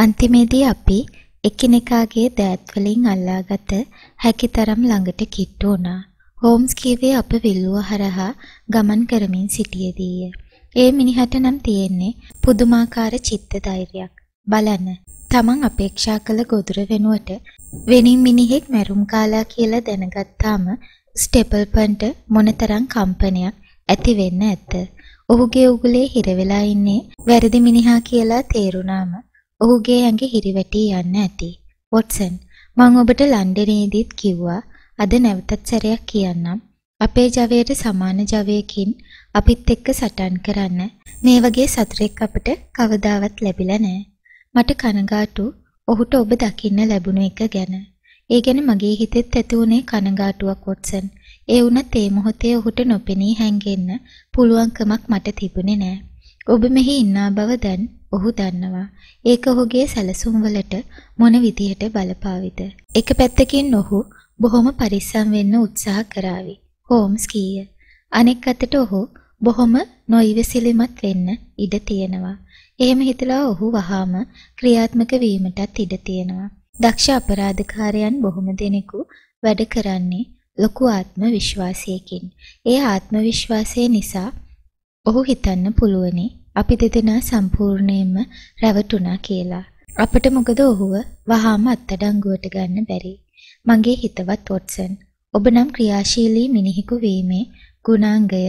අන්තිමේදී අපි එකිනෙකාගේ දෑත් වලින් අල්ලාගත හැකිතරම් ළඟට කිට්ටු වුණා. හෝම්ස් කීවේ අප විල්ලුව හරහා ගමන් කරමින් සිටියේදීය. ඒ මිනිහට නම් තියෙන්නේ පුදුමාකාර චිත්ත ධෛර්යයක්. බලන්න, තමන් අපේක්ෂා කළ ගොදුර වෙනුවට වෙනින් මිනිහෙක් මැරුම් කාලා කියලා දැනගත්තාම ස්ටෙපල්පන්ට මොනතරම් කම්පනයක් ඇති වෙන්න ඇත. ඔහුගේ උගුලේ හිර වෙලා ඉන්නේ වැරදි මිනිහා කියලා තේරුණාම ඔහුගේ ඇඟ හිරිවැටී යන්න ඇති. වොට්සන්, මම ඔබට ලන්ඩනයේදීත් කිව්වා අද නැවතත් සැරයක් කියන්නම්. අපේ ජවයට සමාන ජවයකින් අපිත් එක්ක සටන් කරන්න. මේ වගේ සතුරෙක් අපට කවදාවත් ලැබිලා නැහැ. මට කනගාටු ඔහුට ඔබ දකින්න ලැබුණ එක ගැන. ඒ ගැන මගේ හිතෙත් ඇති වුණේ කනගාටුවක් වොට්සන්. ඒ වුණත් ඒ මොහොතේ ඔහුට නොපෙනී හැංගෙන්න පුළුවන්කමක් මට තිබුණේ නෑ. ඔබ මෙහි ඉන්නා බව දැන් ඔහු දන්නවා ඒක ඔහුගේ සැලසුම් වලට මොන විදියට බලපාවිද. එක පැත්තකින් ඔහු බොහොම පරිස්සම් වෙන්න උත්සාහ කරાવી. හෝම්ස් කීය. අනෙක් අතට ඔහු බොහොම නොයිවසිලිමත් වෙන්න ඉඩ තියෙනවා. එහෙම හිතලා ඔහු වහාම ක්‍රියාත්මක වීමටත් ඉඩ තියෙනවා. දක්ෂ අපරාධකාරයන් බොහොම දෙනෙකු වැඩ කරන්නේ ලොකු ආත්ම විශ්වාසයකින්. ඒ ආත්ම විශ්වාසය නිසා ඔහු හිතන්න පුළුවනි අපි දෙදෙනා සම්පූර්ණයෙන්ම රැවටුණා කියලා. අපිට මොකද ඔහුව වහාම අත්අඩංගුවට ගන්න බැරි. මගේ හිතවත් වොට්සන්, ඔබ නම් ක්‍රියාශීලී මිනිහෙකු වීමේ ගුණාංගය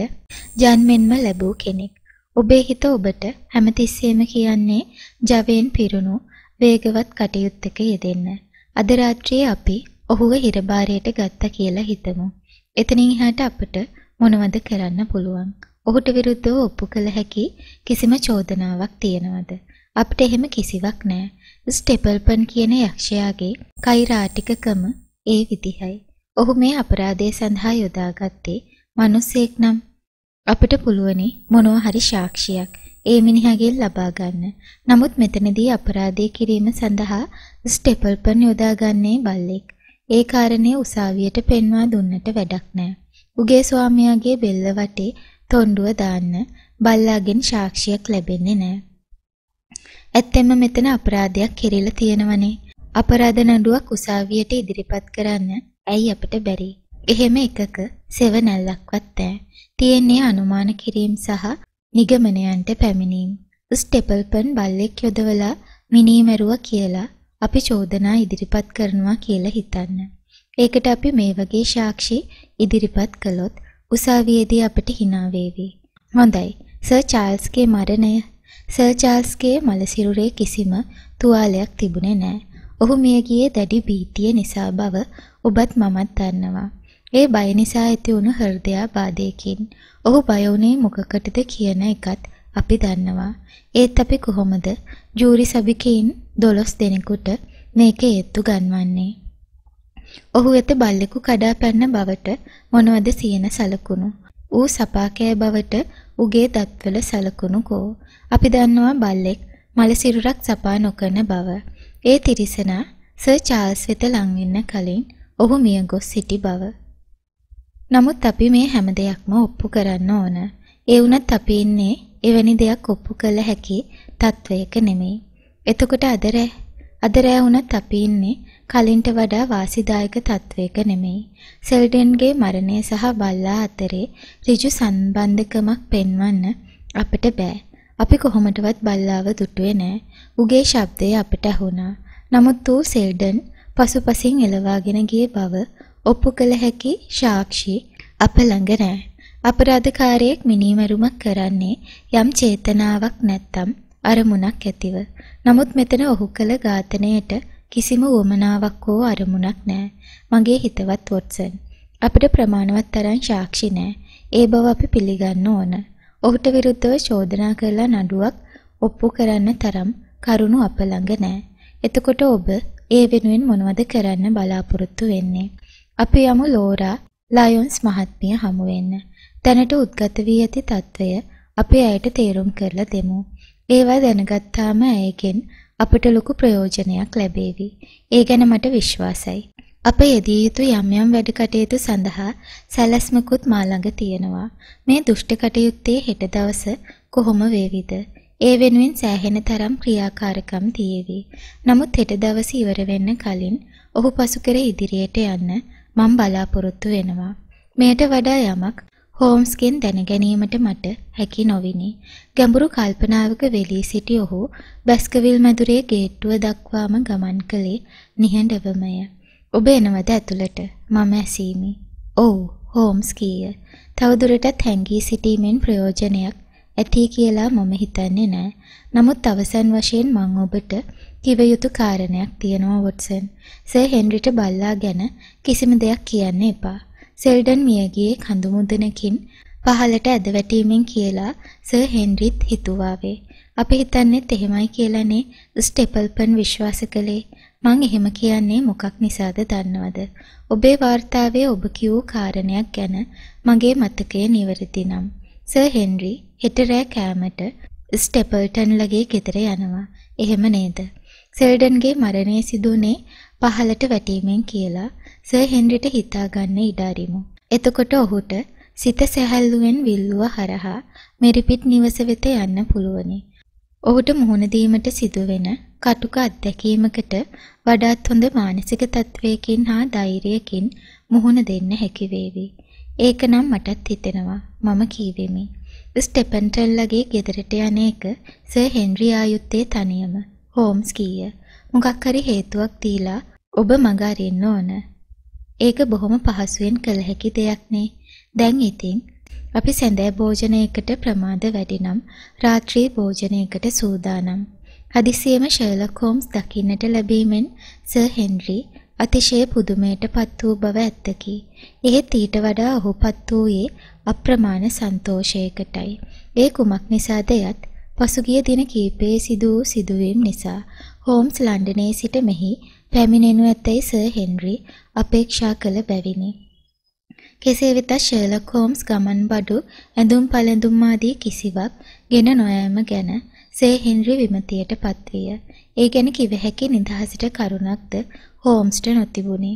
ජන්මෙන්ම ලැබූ කෙනෙක්. ඔබේ හිත ඔබට හැමතිස්සෙම කියන්නේ ජවයෙන් පිරුණු වේගවත් කටයුත්තක යෙදෙන්න. අද රාත්‍රියේ අපි ඔහුව හිරබාරයට ගත්තා කියලා හිතමු. එතනින් එහාට අපට මොනවද කරන්න පුළුවන්? ඔහුට විරුද්ධව ඔප්පු කළ හැකි කිසිම චෝදනාවක් තියෙනවද? අපිට එහෙම කිසිවක් නෑ. ස්ටෙපල්පන් කියන යක්ෂයාගේ කෛරාටිකකම ඒ විදිහයි. ඔහු මේ අපරාධය සඳහා යොදාගත්තේ මිනිසෙක් නම් අපිට පුළුවනි මොනවා හරි සාක්ෂියක් ඒ මිනිහගෙන් ලබා ගන්න. නමුත් මෙතනදී අපරාධය කිරීම සඳහා ස්ටෙපල්පන් යොදාගන්නේ බල්ලෙක්. ඒ කාරණේ උසාවියට පෙන්වා දුන්නට වැඩක් නෑ. උගේ ස්වාමියාගේ බෙල්ල වටේ තොණ්ඩුව දාන්න බල්ලාගෙන් සාක්ෂියක් ලැබෙන්නේ නැහැ. ඇත්තෙන්ම මෙතන අපරාධයක් කෙරෙලා තියෙනවනේ. අපරාධ නඩුවක් උසාවියට ඉදිරිපත් කරන්න ඇයි අපිට බැරි? එහෙම එකක සෙවණැල්ලක්වත් නැහැ. තියෙන්නේ අනුමාන කිරීම සහ නිගමනයන්ට පැමිණීම. ස්ටෙපල්පන් බල්ලෙක් යොදවලා මිනීමරුවා කියලා අපි චෝදනා ඉදිරිපත් කරනවා කියලා හිතන්න. ඒකට අපි මේ වගේ සාක්ෂි ඉදිරිපත් කළොත් උසාවියේදී අපට hina වේවි. හොඳයි. සර් චාල්ස්ගේ මරණය සර් චාල්ස්ගේ මලසිරුරේ කිසිම තුවාලයක් තිබුණේ නැහැ. ඔහු මිය ගියේ දැඩි බීතිය නිසා බව ඔබත් මමත් දන්නවා. ඒ බය නිසා ඇති වුණු හෘදයාබාධයකින් ඔහු බය වුණේ මොකකටද කියන එකත් අපි දන්නවා. ඒත් අපි කොහොමද ජූරි සභිකයින් 12 දෙනෙකුට මේක ඒත්තු ගන්වන්නේ? ඔහු වෙත බල්ලෙකු කඩා පැන්න බවට මොනවද සියන සලකුණු? ඌ සපාකෑ බවට උගේ දත්වල සලකුණු කෝ? අපි දන්නවා බල්ලෙක් මල සිරුරක් සපා නොකරන බව. ඒ තිරිසනා සර් චාල්ස් වෙත ලං වෙන්න කලින් ඔහු මිය ගොස් සිටි බව. නමුත් අපි මේ හැම දෙයක්ම ඔප්පු කරන්න ඕන. ඒ වුණත් අපි ඉන්නේ එවැනි දෙයක් ඔප්පු කළ හැකි තත්වයක නෙමෙයි. එතකොට අද රෑ අද රෑ වුණත් අපි ඉන්නේ කලින්ට වඩා වාසිදායක තත්වයක නෙමෙයි. සෙල්ඩන්ගේ මරණය සහ බල්ලා අතරේ ඍජු සම්බන්ධකමක් පෙන්වන්න අපිට බෑ. අපි කොහොමටවත් බල්ලාව දුටුවේ නෑ. උගේ ශබ්දය අපිට ඇහුණා. නමුත් ඌ සෙල්ඩන් පසුපසින් එලවාගෙන ගිය බව ඔප්පු කළ හැකි සාක්ෂි අප ළඟ නෑ. අපරාධකාරයෙක් මිනීමරුමක් කරන්නේ යම් චේතනාවක් නැත්තම් අරමුණක් ඇතිව. නමුත් මෙතන ඔහු කළ ඝාතනයට කිසිම වුවමනාවක් හෝ අරමුණක් නෑ. මගේ හිතවත් වොට්සන්. අපිට ප්‍රමාණවත් තරම් සාක්ෂි නෑ. ඒ බව අපි පිළිගන්න ඕන. ඔහුට විරුද්ධව චෝදනා කරලා නඩුවක් ඔප්පු කරන්න තරම් කරුණු අප ළඟ නෑ. එතකොට ඔබ ඒ වෙනුවෙන් මොනවද කරන්න බලාපොරොත්තු වෙන්නේ? අපි යමු ලෝරා ලයොන්ස් මහත්මිය හමු වෙන්න. දැනට උද්ගත වී ඇති తත්වය අපි ඇයට තේරුම් කරලා දෙමු. ඒවා දැනගත්තාම ඇයගෙන් අපට ලොකු ප්‍රයෝජනයක් ලැබේවි. ඒ ගැන මට විශ්වාසයි. අප යෙදිය යුතු යම් යම් වැඩ කටයුතු සඳහා සැලැස්මකුත් මා ළඟ තියෙනවා. මේ දුෂ්ට කටයුත්තේ හෙට දවස කොහොම වේවිද? ඒ වෙනුවෙන් සෑහෙන තරම් ක්‍රියාකාරකම් තියේවි. නමුත් හෙට දවස ඉවර වෙන්න කලින් ඔහු පසු කර ඉදිරියට යන්න මම බලාපොරොත්තු වෙනවා. මෙයට වඩා යමක් හෝම්ස්ගෙන් දැනගැනීමට මට හැකි නොවිනි. ගැඹුරු කල්පනාවක වෙලී සිටි ඔහු බැස්කවිල් මැදුරේ ගේට්ටුව දක්වාම ගමන් කළේ නිහඬවමය. ඔබ එනවද ඇතුළට? මම ඇසීමි. "ඔව්," හෝම්ස් කීය. තවදුරටත් හැංගී සිටීමෙන් ප්‍රයෝජනයක් ඇති කියලා මම හිතන්නේ නෑ. නමුත් අවසන් වශයෙන් මම ඔබට කිව යුතු කාරණයක් තියෙනවා වොට්සන්. සර් හෙන්රිට බල්ලා ගැන කිසිම දෙයක් කියන්න එපා. සෙල්ඩන් මියගියේ කඳු මුදුනකින් පහළට ඇද වැටීමෙන් කියලා සර් හෙන්රිත් හිතුවාවේ. අපි හිතන්නේත් එහෙමයි කියලානේ ස්ටෙපල්පන් විශ්වාස කළේ. මං එහෙම කියන්නේ මොකක් නිසාද දන්නවද? ඔබේ වார்த்தාවේ ඔබ කියූ කාරණයක් ගැන මගේ මතකය නිවැරදි නම් සර් හෙන්රි හෙට රෑ කෑමට ස්ටෙපල්ටන් ලගේ ගෙදර යනවා. එහෙම නේද? සෙල්ඩන්ගේ මරණය සිදුනේ පහළට වැටීමෙන් කියලා සර් හෙන්රිට හිතාගන්න ඉඩ අරිමු. එතකොට ඔහුට සිත සැහැල්ලුවෙන් විල්ලුව හරහා මෙරිපිට් නිවස වෙත යන්න පුළුවනි. ඔහුට මුහුණ දීමට සිදුවෙන කටුක අත්දැකීමකට වඩාත් හොඳ මානසික තත්වයකින් හා ධෛර්යයකින් මුහුණ දෙන්න හැකි වේවි. ඒකනම් මටත් හිතෙනවා. මම කීවෙමි. ස්ටෙපන්ටල්ලගේ ගෙදරට යන එක සර් හෙන්රි ආයුත්තේ තනියම. හෝම්ස් කීය. මොකක් හරි හේතුවක් දීලා ඔබ මග අරින්න ඕන. ඒක බොහොම පහසුවෙන් කළ හැකි දෙයක් නේ. දැන් ඉතින් අපි සැඳෑ භෝජනයකට ප්‍රමාද වැඩි නම් රාත්‍රී භෝජනයකට සූදානම්. හදිසියෙම ෂර්ලොක් හෝම්ස් දකින්නට ලැබීමෙන් සර් හෙන්රි අතිශය පුදුමයට පත් වූ බව ඇත්තකි. එහෙත් ඊට වඩා ඔහු පත් වූයේ අප්‍රමාණ සන්තෝෂයකටයි. ඒ කුමක් නිසාද යත් පසුගිය දින කීපයේ සිදු වූ සිදුවීම් නිසා හෝම්ස් ලන්ඩනයේ සිට මෙහි පැමිණෙනු ඇතැයි සර් හෙන්රි අපේක්ෂා කළ බැවිනි. කෙසේ වෙතත් ෂර්ලොක් හෝම්ස් ගමන් බඩු ඇඳුම් පළඳුම් ආදී කිසිවක් ගෙන නොයෑම ගැන සර් හෙන්රි විමතියට පත්විය. ඒ ගැන කිව හැකි නිදහසට කරුණක්ද හෝම්ස්ට නොතිබුණි.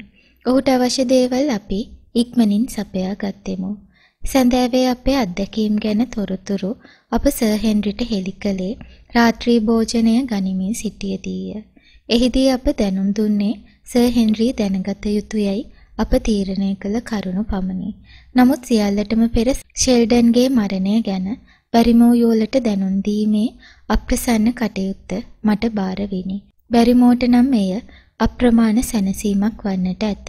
ඔහුට අවශ්‍ය දේවල් අපි ඉක්මනින් සපයා ගත්තෙමු. සැඳෑවේ අපේ අත්දැකීම් ගැන තොරතුරු අප සර් හෙන්රිට හෙළි කළේ රාත්‍රී භෝජනය ගනිමින් සිටියදීය. එහිදී අප දැනුම් දුන්නේ සර් හෙන්රි දැනගත යුතුයයි අප තීරණය කළ කරුණු පමණි. නමුත් සියල්ලටම පෙර ෂෙල්ඩන්ගේ මරණය ගැන බැරිමෝ යෝලට දැනුම් දීමේ අප්‍රසන්න කටයුත්ත මට බාර විනි. බැරිමෝට නම් එය අප්‍රමාණ සැනසීමක් වන්නට ඇත.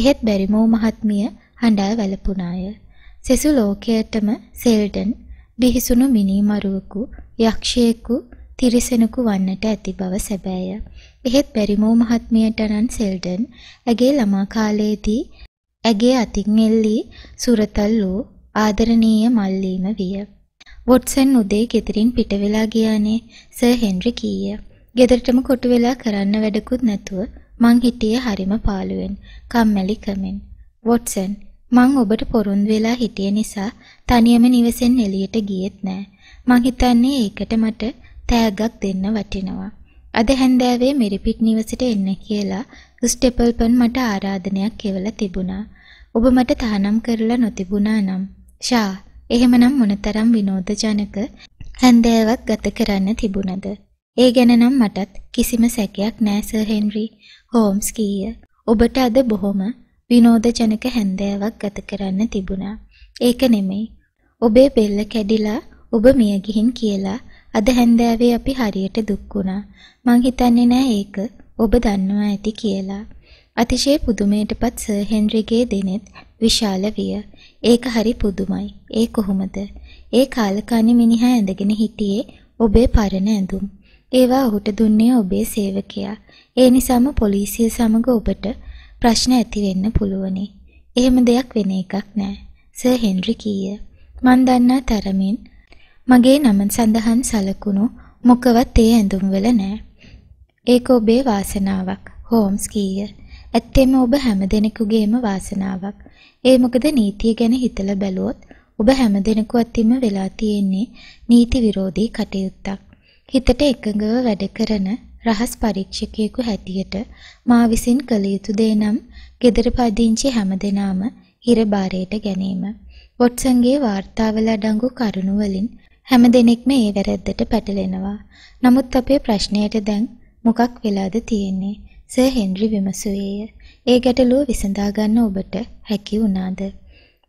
එහෙත් බැරිමෝ මහත්මිය හඬා වැළපුණාය. සෙසු ලෝකයටම සෙල්ඩන් බිහිසුණු මිනීමරුවෙකු යක්ෂයෙකු තිරිසනෙකු වන්නට ඇති බව සැබෑය. එහෙත් බැරිමෝ මහත්මියට අනන් සෙල්ඩන් ඇගේ ළමා කාලයේදී ඇගේ අතින් එල්ලී සුරතල් වූ ආදරණීය මල්ලීම විය. වොට්සන් උදේ ගෙදරින් පිට වෙලා ගියානේ සර් හෙන්රි කීය. ගෙදරටම කොටු වෙලා කරන්න වැඩකුත් නැතුව මං හිටියේ හරිම පාළුවෙන්. කම්මැලි කමෙන්. වොට්සන් මං ඔබට පොරොන්දු වෙලා හිටිය නිසා තනියම නිවෙසෙන් එළියට ගියෙත් නෑ. මං හිතන්නේ ඒකට මට තෑග්ගක් දෙන්න වටිනවා. අද හැන්දෑවේ මෙරිපිට නිවසට එන්න කියලා ස්ටෙපල්පන් මට ආරාධනයක් එවලා තිබුණා. ඔබ මට තහනම් කරලා නොතිබුණා නම්. ෂා, එහෙමනම් මොනතරම් විනෝදජනක හැන්දෑවක් ගත කරන්න තිබුණද? ඒ ගැන නම් මටත් කිසිම සැකයක් නෑ සර් හෙන්රි. හෝම්ස් කීය. ඔබට අද බොහොම විනෝදජනක හැන්දෑවක් ගත කරන්න තිබුණා. ඒක නෙමෙයි. ඔබේ බෙල්ල කැඩිලා ඔබ මිය ගිහින් කියලා අද හැන්දෑවේ අපි හරියට දුක් වුණා. මං හිතන්නේ නෑ ඒක ඔබ දන්නවා ඇති කියලා. අතිශය පුදුමයටපත් සර් හෙන්රිගේ දෙනෙත් විශාල විය. ඒක හරි පුදුමයි. ඒ කොහොමද? ඒ කාලකන්ණි මිනිහා ඇඳගෙන හිටියේ ඔබේ පරණ ඇඳුම්. ඒවා ඔහුට දුන්නේ ඔබේ සේවකයා. ඒ නිසාම පොලිසිය සමග ඔබට ප්‍රශ්න ඇති වෙන්න පුළුවනි. එහෙම දෙයක් වෙන එකක් නෑ. සර් හෙන්රි කීය. මන් දන්නා තරමින් මගේ නම සඳහන් සලකුණු මොකවත් ඒ ඇඳුම්වල නෑ. ඒක ඔබේ වාසනාවක්. හෝම්ස් කීය. ඇත්තෙම ඔබ හැම දෙනෙකුගේම වාසනාවක්. ඒ මොකද නීතිය ගැන හිතලා බැලුවොත් ඔබ හැම දෙනෙකු අතින්ම වෙලා තියෙන්නේ නීති විරෝධී කටයුත්තක්. හිතට එකඟව වැඩ කරන රහස් පරීක්ෂකයෙකු හැටියට මා විසින් කළ යුතු දේ නම් gedara padinchi හැමදෙනාම හිරබාරයට ගැනීම. වොට්සන්ගේ වාර්තාවල අඩංගු කරුණු වලින් හැම දෙනෙක්ම ඒ වැරද්දට පැටලෙනවා. නමුත් අපේ ප්‍රශ්නයට දැන් මොකක් වෙලාද තියෙන්නේ? සර් හෙන්රි විමසුවේය. ඒ ගැටලුව විසඳා ගන්න ඔබට හැකි වුණාද?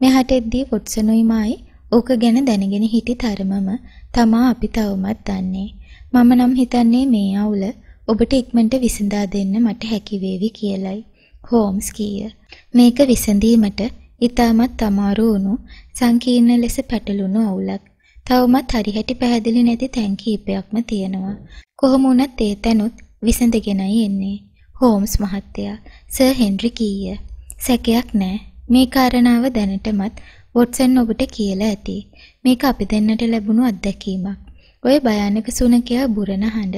මෙහාට එද්දී වොට්සනුයි මායි ඕක ගැන දැනගෙන හිටි තරමම තමා අපි තවමත් දන්නේ. මම නම් හිතන්නේ මේ අවුල ඔබට ඉක්මනට විසඳා දෙන්න මට හැකි වේවි කියලයි. හෝම්ස් කීය. මේක විසඳීමට ඉතාමත් අමාරු වුණු සංකීර්ණ ලෙස පැටලුණු අවුලක්. තවමත් හරිහැටි පැහැදිලි නැති තැන් කීපයක්ම තියෙනවා. කොහොම වුණත් ඒ තැනුත් විසඳගෙනයි එන්නේ. හෝම්ස් මහත්තයා සර් හෙන්රි කීය. සැකයක් නැහැ. මේ කාරණාව දැනටමත් වොට්සන් ඔබට කියලා ඇති. මේක අපි දෙන්නට ලැබුණු අත්දැකීමක්. ඔය භයානක සුනකයා බුරණ හඬ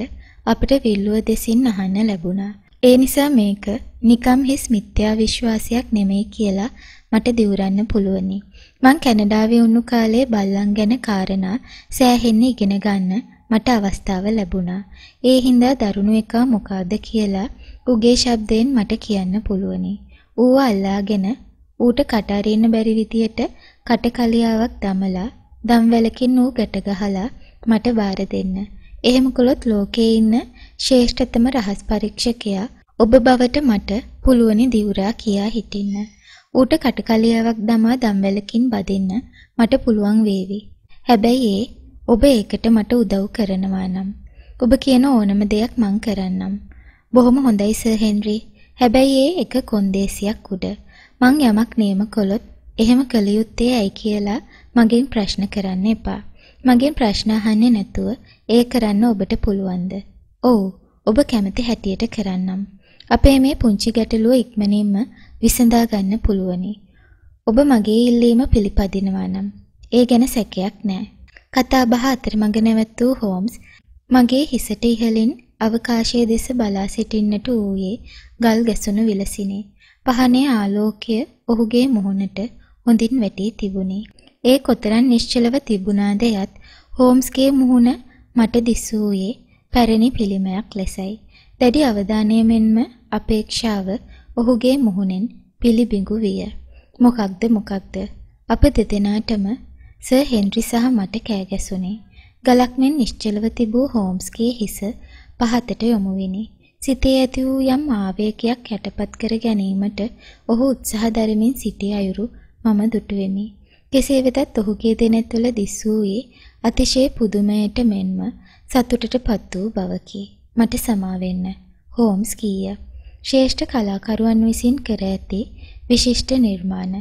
අපිට විල්ලුව දෙසින් අහන්න ලැබුණා. ඒ නිසා මේක නිකම් හිස් මිත්‍යා විශ්වාසයක් නෙමෙයි කියලා මට දිවුරන්න පුළුවනි. මං කැනඩාවේ උන්නු කාලේ බල්ලන් ගැන කාරණා සෑහෙන්න ඉගෙන ගන්න මට අවස්ථාව ලැබුණා. ඒ හින්දා දරුණු එකා මොකද්ද කියලා උගේ ශබ්දයෙන් මට කියන්න පුළුවනි. ඌව අල්ලාගෙන ඌට කට අරින්න බැරි විදියට කට කලියාවක් දමලා දම් වැලකින් ඌ ගැට ගහලා මට බාර දෙන්න. එහෙම කළොත් ලෝකේ ඉන්න ශ්‍රේෂ්ඨතම රහස් පරීක්ෂකයා ඔබ බවට මට පුළුවනි දිවුරා කියා හිටින්න. ඌට කටකලියාවක් දමා දම්වැලකින් බදින්න මට පුළුවන් වේවි. හැබැයි ඒ ඔබ ඒකට මට උදව් කරනවා නම් ඔබ කියන ඕනම දෙයක් මං කරන්නම්. බොහොම හොඳයි සර් හෙන්රි. හැබැයි ඒ එක කොන්දේසියක් උඩ. මං යමක් නියම කළොත් එහෙම කළ යුත්තේ ඇයි කියලා මගෙන් ප්‍රශ්න කරන්න එපා. මගෙන් ප්‍රශ්න අහන්නේ නැතුව ඒ කරන්න ඔබට පුළුවන්ද? ඔව්. ඔබ කැමති හැටියට කරන්නම්. අපේ මේ පුංචි ගැටලුව ඉක්මනින්ම විසඳා ගන්න පුළුවනි. ඔබ මගේ ඉල්ලීම පිළිපදිනවා නම් ඒ ගැන සැකයක් නෑ. කතා බහ අතරමඟ නැවැත් වූ හෝම්ස් මගේ හිසට ඉහළින් අවකාශයේ දෙස බලා සිටින්නට ඌයේ ගල් ගැසුණු විලසිනේ. පහනේ ආලෝකය ඔහුගේ මුහුණට හොඳින් වැටී තිබුණේ. ඒ කොතරම් නිශ්චලව තිබුණාද යත් හෝම්ස්ගේ මුහුණ මට දිසූයේ පැරණි පිළිමයක් ලෙසයි. දැඩි අවධානය මෙන්ම අපේක්ෂාව ඔහුගේ මුහුණෙන් පිළිබිඟු විය. මොකක්ද මොකක්ද? අප දෙදෙනාටම සර් හෙන්රි සහ මට කෑ ගැසුණේ. ගලක් මෙන් නිශ්චලව තිබූ හෝම්ස්ගේ හිස පහතට යොමු විනි. සිතේ ඇති වූ යම් ආවේගයක් යටපත් කර ගැනීමට ඔහු උත්සාහ දරමින් සිටි අයුරු මම දුටු වෙමි. කෙසේ වෙතත් ඔහුගේ දෙනෙත්වල දිස් වූයේ අතිශය පුදුමයට මෙන්ම සතුටට පත් වූ බවකි. මට සමාවෙන්න. හෝම්ස් කීය. ශ්‍රේෂ්ඨ කලාකරුවන් විසින් කර ඇති විශිෂ්ට නිර්මාණ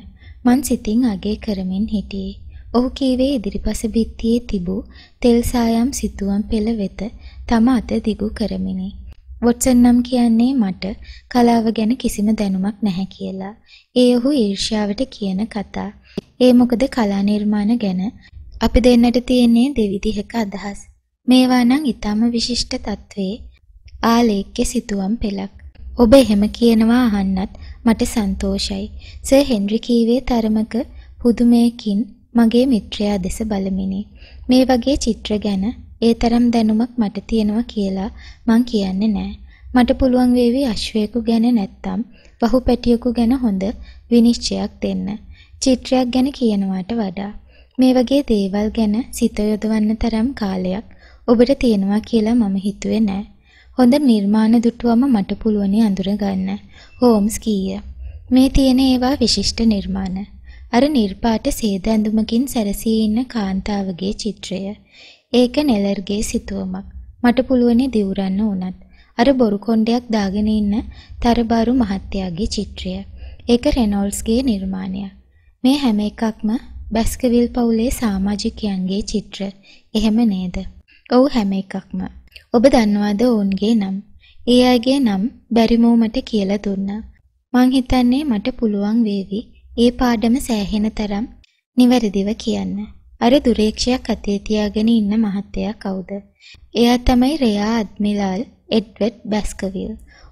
මන් සිතින් අගය කරමින් හිටියේ. ඔහු කීවේ ඉදිරිපස බිත්තියේ තිබූ තෙල් සායම් සිතුවම් පෙළ වෙත තම අත දිගු කරමිනි. වොට්සන් නම් කියන්නේ මට කලාව ගැන කිසිම දැනුමක් නැහැ කියලා. ඒ ඔහු ඊර්ෂ්‍යාවට කියන කතා. ඒ මොකද කලා නිර්මාණ ගැන අපි දෙන්නට තියෙන්නේ දෙවිධයක අදහස්. මේවා නම් ඊටම විශිෂ්ට తත්වයේ ආලේඛ්‍ය සිතුවම් පෙළක්. ඔබ එහෙම කියනවා අහන්නත් මට සන්තෝෂයි. සර් හෙන්රි කීවේ තරමක පුදුමයකින් මගේ මිත්‍රයා දෙස බලමිනි. මේ වගේ චිත්‍ර ගැන ඒ තරම් දැනුමක් මට තියෙනවා කියලා මං කියන්නේ නෑ. මට පුළුවන් වේවි අශ්වයෙකු ගැන නැත්තම් වහු පැටියෙකු ගැන හොඳ විනිශ්චයක් දෙන්න. චිත්‍රයක් ගැන කියනවාට වඩා මේ වගේ දේවල් ගැන සිත යොදවන්න තරම් කාලයක් ඔබට තියෙනවා කියලා මම හිතුවේ නෑ. හොඳ නිර්මාණ දුටුවම මට පුළුවන් අඳුර ගන්න. හෝම්ස් කීය. මේ තියෙන ඒවා විශිෂ්ට නිර්මාණ. අර නිර්පාට සේද ඇඳුමකින් සැරසී ඉන්න කාන්තාවගේ චිත්‍රය. ඒක නෙලර්ගේ සිතුවමක්. මට පුළුවන් දිවුරන්න උනත්. අර බොරු කොණ්ඩයක් දාගෙන ඉන්න තරබාරු මහත්තයාගේ චිත්‍රය. ඒක රෙනෝල්ස්ගේ නිර්මාණයක්. මේ හැම එකක්ම බැස්කවිල් පවුලේ සමාජිකයන්ගේ චිත්‍ර. එහෙම නේද? ඔව් හැම එකක්ම. ඔබ දන්නවද ඔවුන්ගේ නම්? ඒ අයගේ නම් බැරිමෝ මට කියලා දුන්නා. මං හිතන්නේ මට පුළුවන් වේවි ඒ පාඩම සෑහෙන තරම් නිවැරදිව කියන්න. අර දුරේක්ෂයක් අතේ තියාගෙන ඉන්න මහත්තයා කවුද? එයා තමයි රෙයා අඩ්මිරාල් එඩ්වඩ් බැස්කවිල්.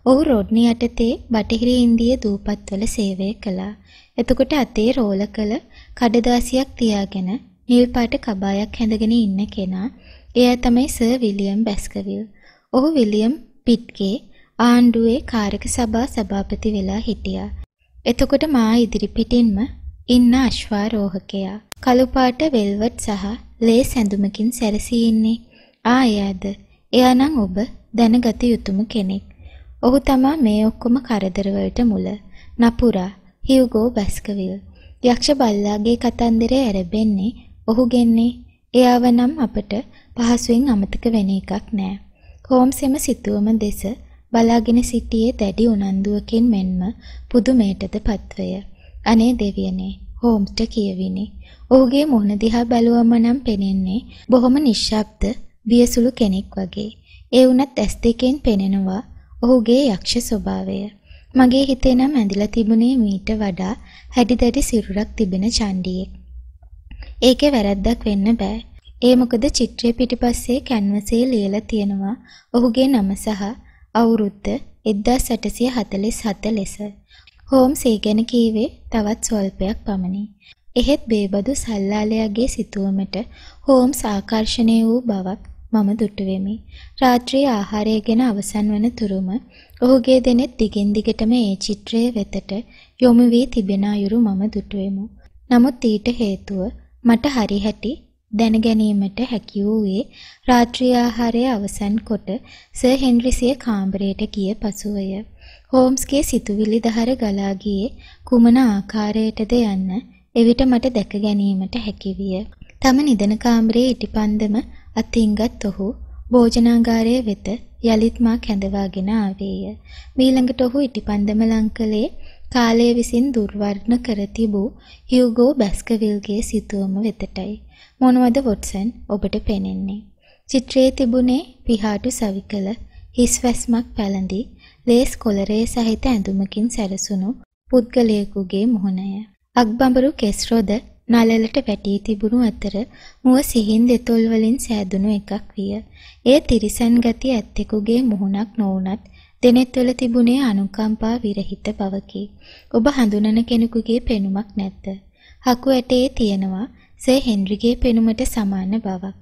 ඔහු රොඩ්නි යටතේ බටහිර ඉන්දිය දූපත්වල සේවය කළා. එතකොට අතේ රෝල කළ කඩදාසියක් තියාගෙන නිල් පාට කබායක් හැඳගෙන ඉන්න කෙනා එය තමයි සර් විලියම් බැස්කවිල්. ඔහු විලියම් පිට්ගේ ආණ්ඩුවේ කාරක සභා සභාපති වෙලා හිටියා. එතකොට මා ඉදිරිපිටින්ම ඉන්න අශ්වාරෝහකයා. කළුපාට වෙල්වට් සහ ලේ සැඳුමකින් සැරසී ඉන්නේ. ආයාද. එයානම් ඔබ දැනගත යුතුම කෙනෙක්. ඔහු තමා මේ ඔක්කොම කරදරවලට මුල. නපුරා හියුගෝ බැස්කවිල්. යක්ෂ බල්ලාගේ කතන්දරය ඇරඹෙන්නේ ඔහුගෙන්නේ. එයාව නම් අපට පහසුවෙන් අමතක වෙන එකක් නෑ. හෝම්ස් එම සිතුවම දෙස බලාගෙන සිටියේ දැඩි උනන්දුවකින් මෙන්ම පුදුමයටද පත්වය. අනේ දෙවියනේ, හෝම්ස්ට කියවිනි. ඔහුගේ මුහුණ දිහා බැලුවම නම් පෙනෙන්නේ බොහොම නිශ්ශබ්ද, බියසුළු කෙනෙක් වගේ. ඒ වුණත් ඇස් දෙකෙන් පෙනෙනවා ඔහුගේ යක්ෂ ස්වභාවය. මගේ හිතේ නම් ඇඳිලා තිබුණේ මීට වඩා හැඩි දැඩි සිරුරක් තිබෙන චණ්ඩියෙක්. ඒකේ වැරද්දක් වෙන්න බෑ. ඒ මොකද චිත්‍රයේ පිටිපස්සේ කැන්වසේ ලියලා තියෙනවා ඔහුගේ නම සහ අවුරුද්ද 1847 ලෙස. හෝම්ස් ඒ ගැන කීවේ තවත් ස්වල්පයක් පමණි. එහෙත් බේබදු සල්ලාලයාගේ සිතුවමට හෝම්ස් ආකර්ෂණය වූ බවක් මම දුටු වෙමි. රාත්‍රී ආහාරය ගැන අවසන් වන තුරුම ඔහුගේ දෙනෙත් දිගින් දිගටම ඒ චිත්‍රය වෙතට යොමු වී තිබෙන අයුරු මම දුටු වෙමි. නමුත් ඊට හේතුව මට හරිහැටි දැනගැනීමට හැකි වූයේ රාත්‍රී ආහාරය අවසන් කොට සර් හෙන්රිසිය කාමරයට ගිය පසුවය. හෝම්ස්ගේ සිතුවිලි දහර ගලා ගියේ කුමන ආකාරයටද යන්න එවිට මට දැක ගැනීමට හැකි විය. තම නිදන කාමරයේ ඉටිපන්දම අතින්ගත් ඔහු භෝජනාගාරය වෙත යලිත් මා කැඳවාගෙන ආවේය. මීළඟට ඔහු ඉටිපන්දම ලංකලේ කාලය විසින් දුර්වර්ණ කර තිබූ හියුගෝ බැස්කවිල්ගේ සිතුවම වෙතටයි. මොනවද වොට්සන් ඔබට පෙනෙන්නේ? චිත්‍රයේ තිබුණේ පිහාටු සවිකල හිස්වැස්මක් පැළඳි ලේස් කොලරේ සහිත ඇඳුමකින් සැරසුණු පුද්ගලයෙකුගේ මුහුණය. අක්බඹරු කෙස් රොද නලලට වැටී තිබුණු අතර මුව සිහින් දෙතොල් වලින් සෑදුණු එකක් විය. එය තිරිසන් ගති ඇත්තෙකුගේ මුහුණක් නොවුනත් දෙනෙත් තුළ තිබුණේ අනුකම්පා විරහිත බවකි. ඔබ හඳුනන කෙනෙකුගේ පෙනුමක් නැද්ද? හකු ඇටේ තියෙනවා සර් හෙන්රිගේ පෙනුමට සමාන බවක්.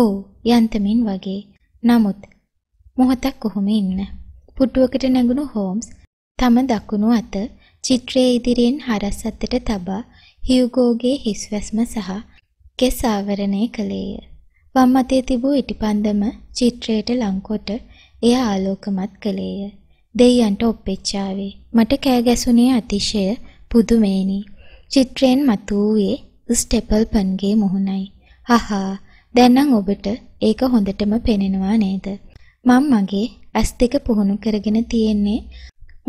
ඔව්, යන්තමින් වගේ. නමුත් මොහොතක් කොහොම ඉන්න? පුටුවකට නැගුණු හෝම්ස් තම දකුණු අත චිත්‍රයේ ඉදිරියෙන් හරස් අතට තබා හියුගෝගේ හිස්වැස්ම සහ කෙස් ආවරණය කළේය. වම් අතේ තිබූ ඉටිපන්දම චිත්‍රයට ලංකොට එය ආලෝකමත් කළේය. දෙයයන්ට ඔප්පෙච්චාවේ. මට කෑ ගැසුනේ අතිශය පුදුමේනි. චිත්‍රයෙන් මතුවේ ස්ටෙපල්පන්ගේ මුහුණයි. හහා දැන් නම් ඔබට ඒක හොඳටම පෙනෙනවා නේද? මම මගේ ඇස් දෙක පුහුණු කරගෙන තියෙන්නේ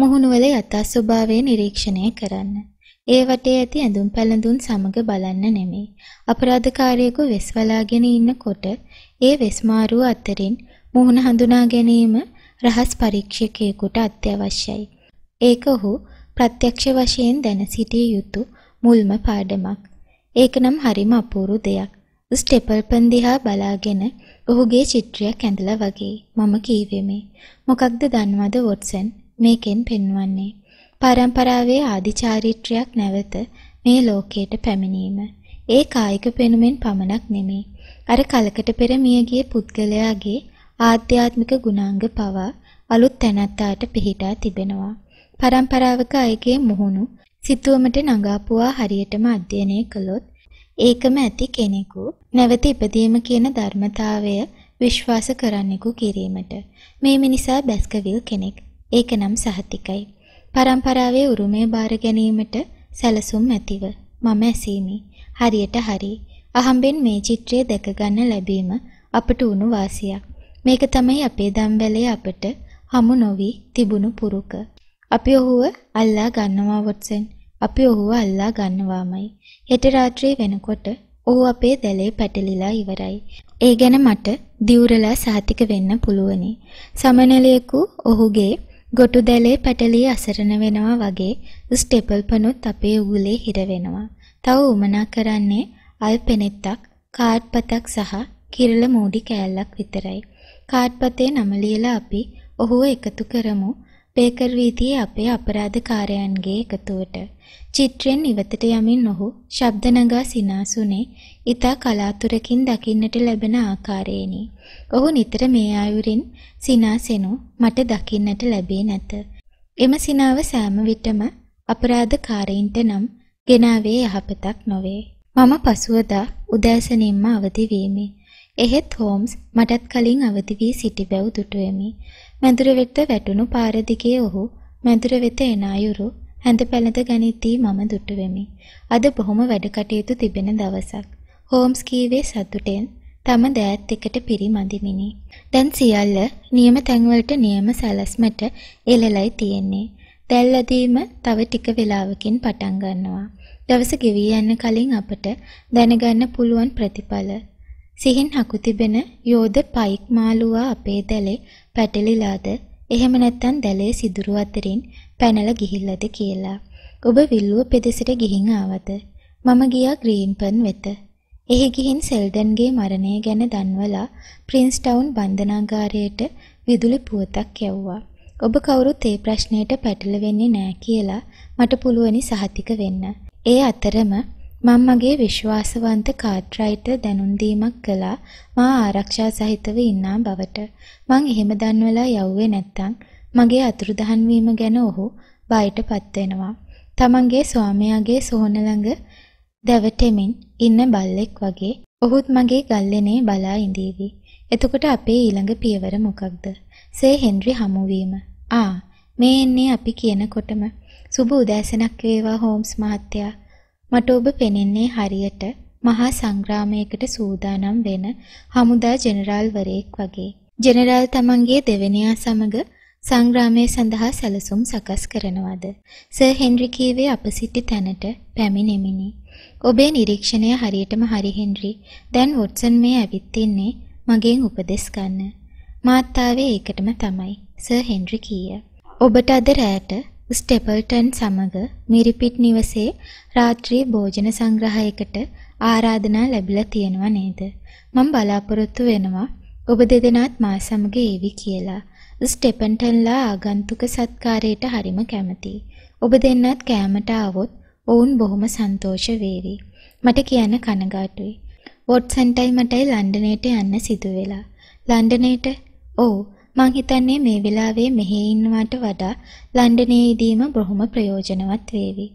මුහුණුවල යථා ස්වභාවය නිරීක්ෂණය කරන්න. ඒ වටේ ඇති ඇඳුම් පැළඳුම් සමග බලන්න නෙමෙයි. අපරාධකාරයෙකු වෙස්වලාගෙන ඉන්නකොට ඒ වෙස්මාරුව අතරින් මුහුණ හඳුනා ගැනීම රහස් පරීක්ෂකයෙකුට අත්‍යවශ්‍යයි. ඒක ඔහු ප්‍රත්‍යක්ෂ වශයෙන් දැන සිටිය යුතු මුල්ම පාඩමක්. ඒක නම් හරිම අපූරු දෙයක්. ස්ටෙපල්පන් දිහා බලාගෙන ඔහුගේ චිත්‍රයක් ඇඳලා වගේ මම කීවෙමි. මොකක්ද දන්නවද වොට්සන් මේකෙන් පෙන්වන්නේ? පරම්පරාවේ ආදි චාරිත්‍රයක් නැවත මේ ලෝකයට පැමිණීම. ඒ කායික පෙනුමෙන් පමණක් නෙමේ. අර කලකට පෙර මියගිය පුද්ගලයාගේ ආධ්‍යාත්මික ගුණාංග පවා අලුත් තැනැත්තාට පිහිටා තිබෙනවා. පරම්පරාවක අයගේ මුහුණු සිතුවමට නගාපුවා හරියටම අධ්‍යයනය කළොත් ඒකම ඇති කෙනෙකු නැවත ඉපදීම කියන ධර්මතාවය විශ්වාස කරන්නෙකු කිරීමට මේ මිනිසා බැස්කවිල් කෙනෙක් ඒකනම් සහතිකයි පරම්පරාවේ උරුමය බාර ගැනීමට සැලසුම් ඇතිව මම ඇසීමි හරියට හරි අහම්බෙන් මේ චිත්‍රය දැක ගන්න ලැබීම අපට උණු වාසියක් මේක තමයි අපේ දම්වැලේ අපට හමු නොවි තිබුණු පුරුක. අපි ඔහුව අල්ලා ගන්නවා වොට්සන්. අපි ඔහුව අල්ලා ගන්නවාමයි. හෙට රාත්‍රියේ වෙනකොට ඔහු අපේ දැලේ පැටලිලා ඉවරයි. ඒ ගැන මට දිවුරලා සහතික වෙන්න පුළුවනි. සමනලයෙකු ඔහුගේ ගොටු දැලේ පැටලී අසරණ වෙනවා වගේ ස්ටෙපල් පනුත් අපේ උගුලේ හිර වෙනවා. තව උමනා කරන්නේ අල් පෙනෙත්තක්, කාඩ් පතක් සහ කිරල මූඩි කෑල්ලක් විතරයි. කාඩ් පතේ නම ලියලා අපි ඔහුව එකතු කරමු බේකර් වීදියේ අපේ අපරාධකාරයන්ගේ එකතුවට. චිත්‍රයෙන් ඉවතට යමින් ඔහු ශබ්ද නගා සිනාසුනේ ඊතා කලාතුරකින් දකින්නට ලැබෙන ආකාරයෙනි. ඔහු නිතර මේ ආයුරින් සිනාසෙනු මට දකින්නට ලැබේ නැත. එම සිනාව සෑම විටම අපරාධකාරයින්ට නම් ගෙනාවේ යහපතක් නොවේ. මම පසුවදා උදෑසනින්ම අවදි වීමේ එහෙත් හෝම්ස් මටත් කලින් අවදි වී සිටි බැව් දුටුවෙමි. මැදුර වෙත වැටුණු පාර දිගේ ඔහු මැදුර වෙත එන අයුරු හැඳ පැළඳ ගනිද්දී මම දුටුවෙමි. අද බොහොම වැඩ කටයුතු තිබෙන දවසක්. හෝම්ස් කීවේ සතුටෙන් තම දෑත් එකට පිරිමදිමිනි. දැන් සියල්ල නියම තැන්වලට නියම සැලැස්මට එළලයි තියෙන්නේ. දැල්ලදීම තව ටික වෙලාවකින් පටන් ගන්නවා. දවස ගෙවී යන්න කලින් අපට දැනගන්න පුළුවන් ප්‍රතිඵල සිහින් හකු තිබෙන යෝධ පයික් මාළුවා අපේ දැලේ පැටලිලාද එහෙම නැත්නම් දැලේ සිදුරු අතරින් පැනලා ගිහිල්ලාද කියලා. ඔබ විල්ලුව පෙදෙසට ගිහින් ආවද? මම ගියා ග්‍රීන්පන් වෙත. එහි ගිහින් සෙල්ඩන්ගේ මරණය ගැන දන්වලා ප්‍රින්ස්ටවුන් බන්ධනාගාරයට විදුලි පුවතක් යවුවා. ඔබ කවුරුත් ඒ ප්‍රශ්නයට පැටලෙන්නේ නැහැ කියලා මට පුළුවනි සහතික වෙන්න. ඒ අතරම මම මගේ විශ්වාසවන්ත කාට්රයිට දැනුම් දීමක් කළා මා ආරක්ෂා සහිතව ඉන්නා බවට. මං එහෙම දන්වලා යව්වේ නැත්තම් මගේ අතුරුදහන් වීම ගැන ඔහු බයටපත් වෙනවා. තමන්ගේ ස්වාමියාගේ සොහන ළඟ දැවටෙමින් ඉන්න බල්ලෙක් වගේ ඔහුත් මගේ ගල්ලෙනේ බලා ඉඳීවි. එතකොට අපේ ඊළඟ පියවර මොකක්ද? සේ හෙන්රි හමුවීම. ආ මේ එන්නේ අපි කියනකොටම සුබ උදෑසනක් වේවා හෝම්ස් මහත්තයා මට ඔබ පෙනෙන්නේ හරියට මහා සංග්‍රාමයකට සූදානම් වෙන හමුදා ජෙනරාල්වරයෙක් වගේ. ජෙනරාල් තමන්ගේ දෙවෙනියා සමග සංග්‍රාමය සඳහා සැලසුම් සකස් කරනවද? සර් හෙන්රි කීවේ අප සිටි තැනට පැමිණෙමිනි. ඔබේ නිරීක්ෂණය හරියටම හරි හෙන්රි. දැන් වොට්සන් මේ ඇවිත් ඉන්නේ මගෙන් උපදෙස් ගන්න. මාත්තාවේ ඒකටම තමයි. සර් හෙන්රි කීය. ඔබට අද රැට ස්ටෙපල්ටන් සමග මිරිපිට් නිවසේ රාත්‍රී භෝජන සංග්‍රහයකට ආරාධනා ලැබිලා තියෙනවා නේද? මම බලාපොරොත්තු වෙනවා ඔබ දෙදෙනාත් මා සමග ඒවි කියලා. ස්ටෙපන්ටන්ලා ආගන්තුක සත්කාරයට හරිම කැමතියි. ඔබ දෙන්නත් කෑමට ආවොත් ඔවුන් බොහොම සන්තෝෂ වේවි. මට කියන්න කනගාටුයි. වොට්සන්ටයි මටයි ලන්ඩනයට යන්න සිදු වෙලා. ලන්ඩනයට? ඔව්. මං හිතන්නේ මේ වෙලාවේ මෙහි ඉන්නවට වඩා ලන්ඩනයේදීම බොහොම ප්‍රයෝජනවත් වේවි.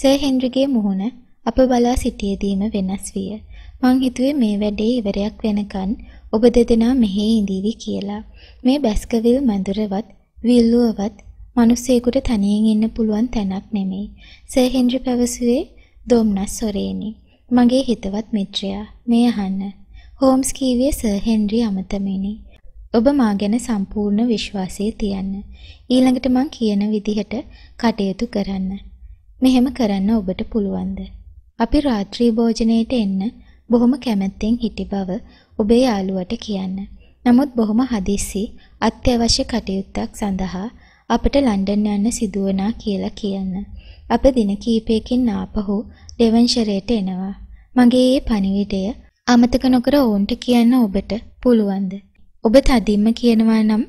සර් හෙන්රිගේ මුහුණ අප බලා සිටියේදීම වෙනස් විය. මං හිතුවේ මේ වැඩේ ඉවරයක් වෙනකන් ඔබ දෙදෙනා මෙහි ඉඳීවි කියලා. මේ බැස්කවිල් මඳුරවත් විල්ලුවවත් මිනිස්සෙකුට තනියෙන් ඉන්න පුළුවන් තැනක් නෙමෙයි. සර් හෙන්රි පැවසුවේ දොම්නස් සොරේනි. මගේ හිතවත් මිත්‍රයා මේ අහන්න. හෝම්ස් කීවේ සර් හෙන්රි අමතමිනි. ඔබ මා ගැන සම්පූර්ණ විශ්වාසය තියන්න. ඊළඟට මං කියන විදිහට කටයුතු කරන්න. මෙහෙම කරන්න ඔබට පුළුවන්ද? අපි රාත්‍රී භෝජනයට එන්න බොහොම කැමැත්තෙන් හිටි බව ඔබේ යාළුවට කියන්න. නමුත් බොහොම හදිස්සි අත්‍යවශ්‍ය කටයුත්තක් සඳහා අපට ලන්ඩන් යන්න සිදුවනා කියලා කියන්න. අප දින කීපයකින් ආපහු ඩෙවන්ෂරයට එනවා. මගේ ඒ පණිවිඩය අමතක නොකර ඔවුන්ට කියන්න ඔබට පුළුවන්ද? ඔබ තදින්ම කියනවා නම්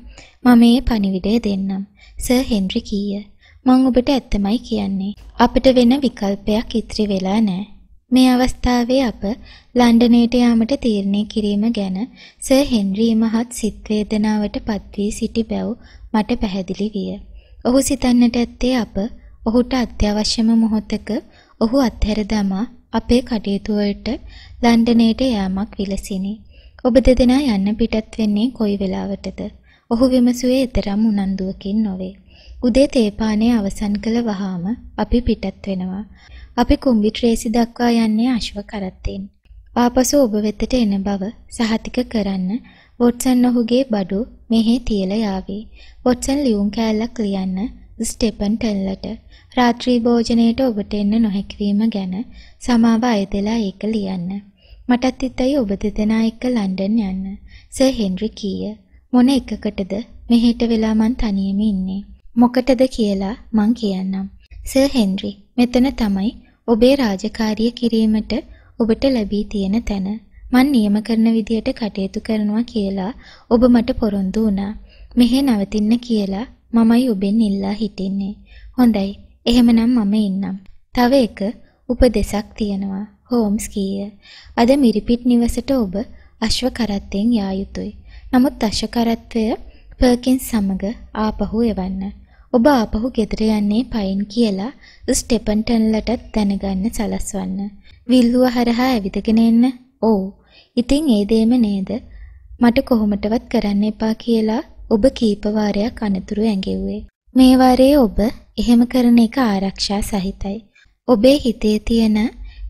මම මේ පණිවිඩය දෙන්නම්. සර් හෙන්රි කීය. මම ඔබට ඇත්තමයි කියන්නේ. අපිට වෙන විකල්පයක් ඉතිරි වෙලා නැහැ. මේ අවස්ථාවේ අප ලන්ඩනයට යාමට තීරණය කිරීම ගැන සර් හෙන්රි මහත් සිත් වේදනාවට පත් වී සිටි බැව් මට පැහැදිලි විය. ඔහු සිතන්නට ඇත්තේ අප ඔහුට අත්‍යවශ්‍යම මොහොතක ඔහු අත්හැර දමා අපේ කටයුතු වලට ලන්ඩනයට යාමක් විලසිනේ. ඔබ දෙදෙනා යන්න පිටත් වෙන්නේ කොයි වෙලාවටද? ඔහු විමසුවේ එතරම් උනන්දුවකින් නොවේ. උදේ තේපානය අවසන් කළ වහාම අපි පිටත් වෙනවා. අපි කුම්බි ට්‍රේසි දක්වා යන්නේ අශ්ව කරත්තෙන්. ආපසු ඔබ වෙතට එන බව සහතික කරන්න වොට්සන් ඔහුගේ බඩු මෙහි තියලා යාවි. වොට්සන් ලියුම් කෑල්ලක් ලියන්න ස්ටෙපන් ටෙල්ලට රාත්‍රී භෝජනයට ඔබට එන්න නොහැකිවීම ගැන සමාව අයදලා ඒක ලියන්න. මටත් හිතයි ඔබ දෙදෙනා එක්ක ලන්ඩන් යන්න. සර් හෙන්රි කීය. මොන එකකටද මෙහෙට වෙලා මං තනියම ඉන්නේ. මොකටද කියලා මං කියන්නම්. සර් හෙන්රි මෙතන තමයි ඔබේ රාජකාරිය කිරීමට ඔබට ලැබී තියෙන තැන. මං නියම කරන විදියට කටයුතු කරනවා කියලා ඔබ මට පොරොන්දු වුණා. මෙහෙ නවතින්න කියලා මමයි ඔබෙන් ඉල්ලා හිටින්නේ. හොඳයි. එහෙමනම් මම ඉන්නම්. තව එක උපදෙසක් තියෙනවා. හෝම්ස් කීය. අද මිරිපිට නිවසට ඔබ අශ්ව කරත්තයෙන් යා යුතුය. නමුත් අශ්ව කරත්තය පර්කින්ස් සමග ආපහු එවන්න. ඔබ ආපහු ගෙදර යන්නේ පයින් කියලා ස්ටෙපන්ටන්ලටත් දැනගන්න සලස්වන්න. විල්ලුව හරහා ඇවිදගෙන එන්න. ඕ. ඉතින් ඒ දෙම නේද? මට කොහොමටවත් කරන්න එපා කියලා ඔබ කීප වාරයක් අනතුරු ඇඟෙව්වේ. මේ වාරයේ ඔබ එහෙම කරන එක ආරක්ෂා සහිතයි. ඔබේ හිතේ තියෙන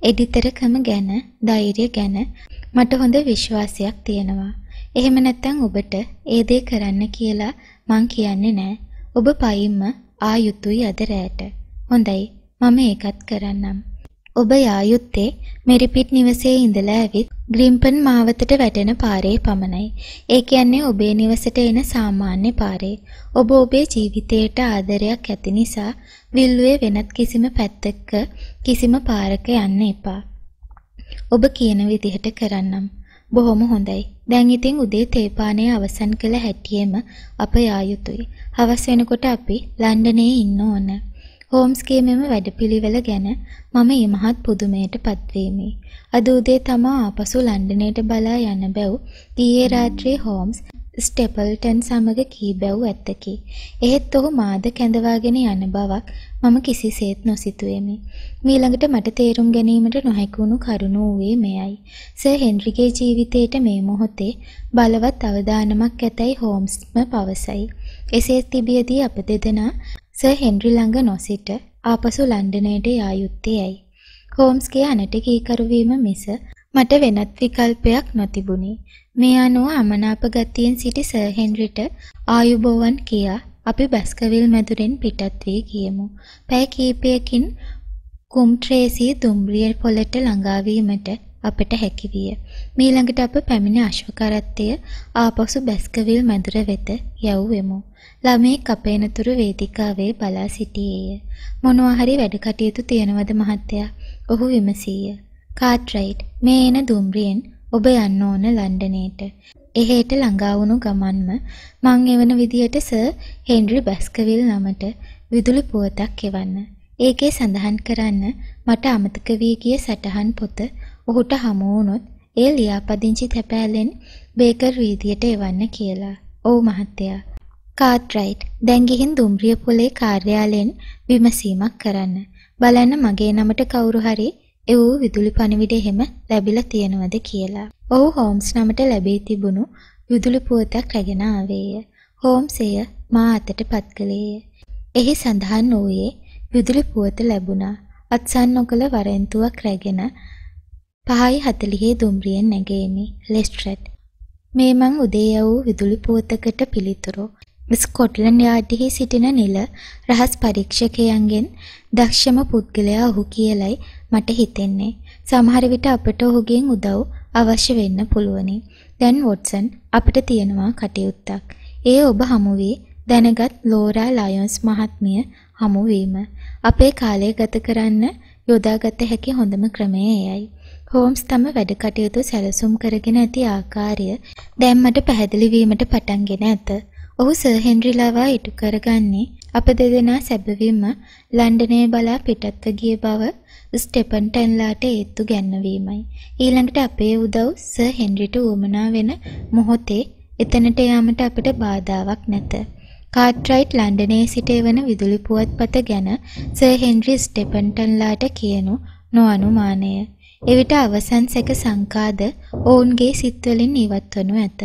එඩිතරකම ගැන, ධෛර්යය ගැන මට හොඳ විශ්වාසයක් තියෙනවා. එහෙම නැත්නම් ඔබට ඒ දේ කරන්න කියලා මං කියන්නේ නෑ. ඔබ පයින්ම ආ යුතුයි අද රැට. හොඳයි. මම ඒකත් කරන්නම්. ඔබ යා යුත්තේ මෙරිපිට නිවසේ ඉඳලා ඇවිත් ග්‍රිම්පන් මාවතට වැටෙන පාරේ පමණයි. ඒ කියන්නේ ඔබේ නිවසට එන සාමාන්‍ය පාරේ. ඔබ ඔබේ ජීවිතයට ආදරයක් ඇති නිසා විල්ලුවේ වෙනත් කිසිම පැත්තක කිසිම පාරක යන්න එපා. ඔබ කියන විදිහට කරන්නම්. බොහොම හොඳයි. දැන් ඉතින් උදේ තේපානය අවසන් කළ හැටියෙම අප යා යුතුයි. හවස වෙනකොට අපි ලන්ඩනයේ ඉන්න ඕන. හෝම්ස්ගේ මෙම වැඩපිළිවෙල ගැන මම ඊමහත් පුදුමයට පත්වෙමි. අද උදේ තමා ආපසු ලන්ඩනයට බලා යන බැව් ඊයේ රාත්‍රියේ හෝම්ස් ස්ටෙපල්ටන් සමග කී බැව් ඇත්තකි. එහෙත් ඔහු මාද කැඳවාගෙන යන බවක් මම කිසිසේත් නොසිතුවෙමි. මීළඟට මට තේරුම් ගැනීමට නොහැකුණු කරුණු වූයේ මෙයයි. සර් හෙන්රිගේ ජීවිතයට මේ මොහොතේ බලවත් අවදානමක් ඇතැයි හෝම්ස්ම පවසයි. එසේ තිබියදී අප දෙදෙනා සර් හෙන්රි ළඟ නොසිට ආපසු ලන්ඩනයට යා යුත්තේයි. හෝම්ස්ගේ අනට කීකරු වීම මිස මට වෙනත් විකල්පයක් නොතිබුණි. මේ අනුව අමනාප ගතියෙන් සිටි සර් හෙන්රිට ආයුබෝවන් කියා අපි බැස්කවිල් මැදුරෙන් පිටත් වී ගියමු. පැය කිහිපයකින් කුම්ට්‍රේසී දුම්රිය පොළට ළඟා වීමට අපට හැකි විය. මේ ළඟට අප පැමිණ අශ්වකරත්තය ආපසු බැස්කවිල් මැදුර වෙත යවුවෙමු. ළමෙක් අප එනතුරු වේදිකාවේ බලා සිටියේය. මොනවා හරි වැඩ කටයුතු තියනවද මහත්තයා? ඔහු විමසීය. කාට්රයිට් මේ එන දුම්රියෙන් ඔබ යන්න ඕන ලන්ඩනේට. එහෙට ළඟා වුණු ගමන්ම මං එවන විදියට සර් හෙන්රි බැස්කවිල් නමට විදුලි පුවතක් එවන්න. ඒකේ සඳහන් කරන්න මට අමතක වී ගිය සටහන් පොත ඔහුට හමු වුණොත් එය ලියාපදිංචි තැපෑලෙන් බේකර් වීදියට එවන්න කියලා. "ඔව් මහත්තයා." කාට්රයිට් දැන් ගිහින් දුම්රිය පොලේ කාර්යාලයෙන් විමසීමක් කරන්න. බලන්න මගේ නමට කවුරු හරි එව් විදුලි පණිවිඩ එහෙම ලැබිලා තියෙනවද කියලා. ඔහු හෝම්ස් නමට ලැබී තිබුණු විදුලි පුවතක් රැගෙන ආවේය. හෝම්ස් එය මා අතට පත් කළේය. එහි සඳහන් වූයේ විදුලි පුවත ලැබුණා. අත්සන් නොකළ වරෙන්තුවක් රැගෙන පහයි හතලිහේ දුම්රියෙන් නැගෙන්නේ ලෙස්ට්‍රට්. මේ මං උදේ වූ විදුලි පුවතකට පිළිතුරු ස්කොට්ලන්ඩ් යාඩ්ඩිහි සිටින නිල රහස් පරීක්ෂකයන්ගෙන් දක්ෂම පුද්ගලයා ඔහු කියලයි මට හිතෙන්නේ. සමහර විට අපට ඔහුගෙන් උදව් අවශ්‍ය වෙන්න පුළුවනි. දැන් වොට්සන් අපිට තියෙනවා කටයුත්තක්. ඒ ඔබ හමු වී දැනගත් ලෝරා ලයොන්ස් මහත්මිය හමු වීම. අපේ කාලය ගත කරන්න යොදාගත හැකි හොඳම ක්‍රමය එයයි. හෝම්ස් තම වැඩ කටයුතු සැලසුම් කරගෙන ඇති ආකාරය දැන් මට පැහැදිලි වීමට පටන්ගෙන ඇත. ඔහු සර් හෙන්රිලාවා ඉටු කරගන්නේ අප දෙදෙනා සැබවින්ම ලන්ඩනයේ බලා පිටත්ව ගිය බව ස්ටෙපන් ටන්ලාට ඒත්තු ගැන්වීමයි. ඊළඟට අපේ උදව් සර් හෙන්රිට වුවමනා වෙන මොහොතේ එතනට යාමට අපට බාධාවක් නැත. කාට්රයිට් ලන්ඩනයේ සිටේ වන විදුලි පුවත්පත ගැන සර් හෙන්රි ස්ටෙපන්ටන්ලාට කියනු නොඅනුමානය. එවිට අවසන් සැක සංකාද ඔවුන්ගේ සිත්වලින් ඉවත්වනු ඇත.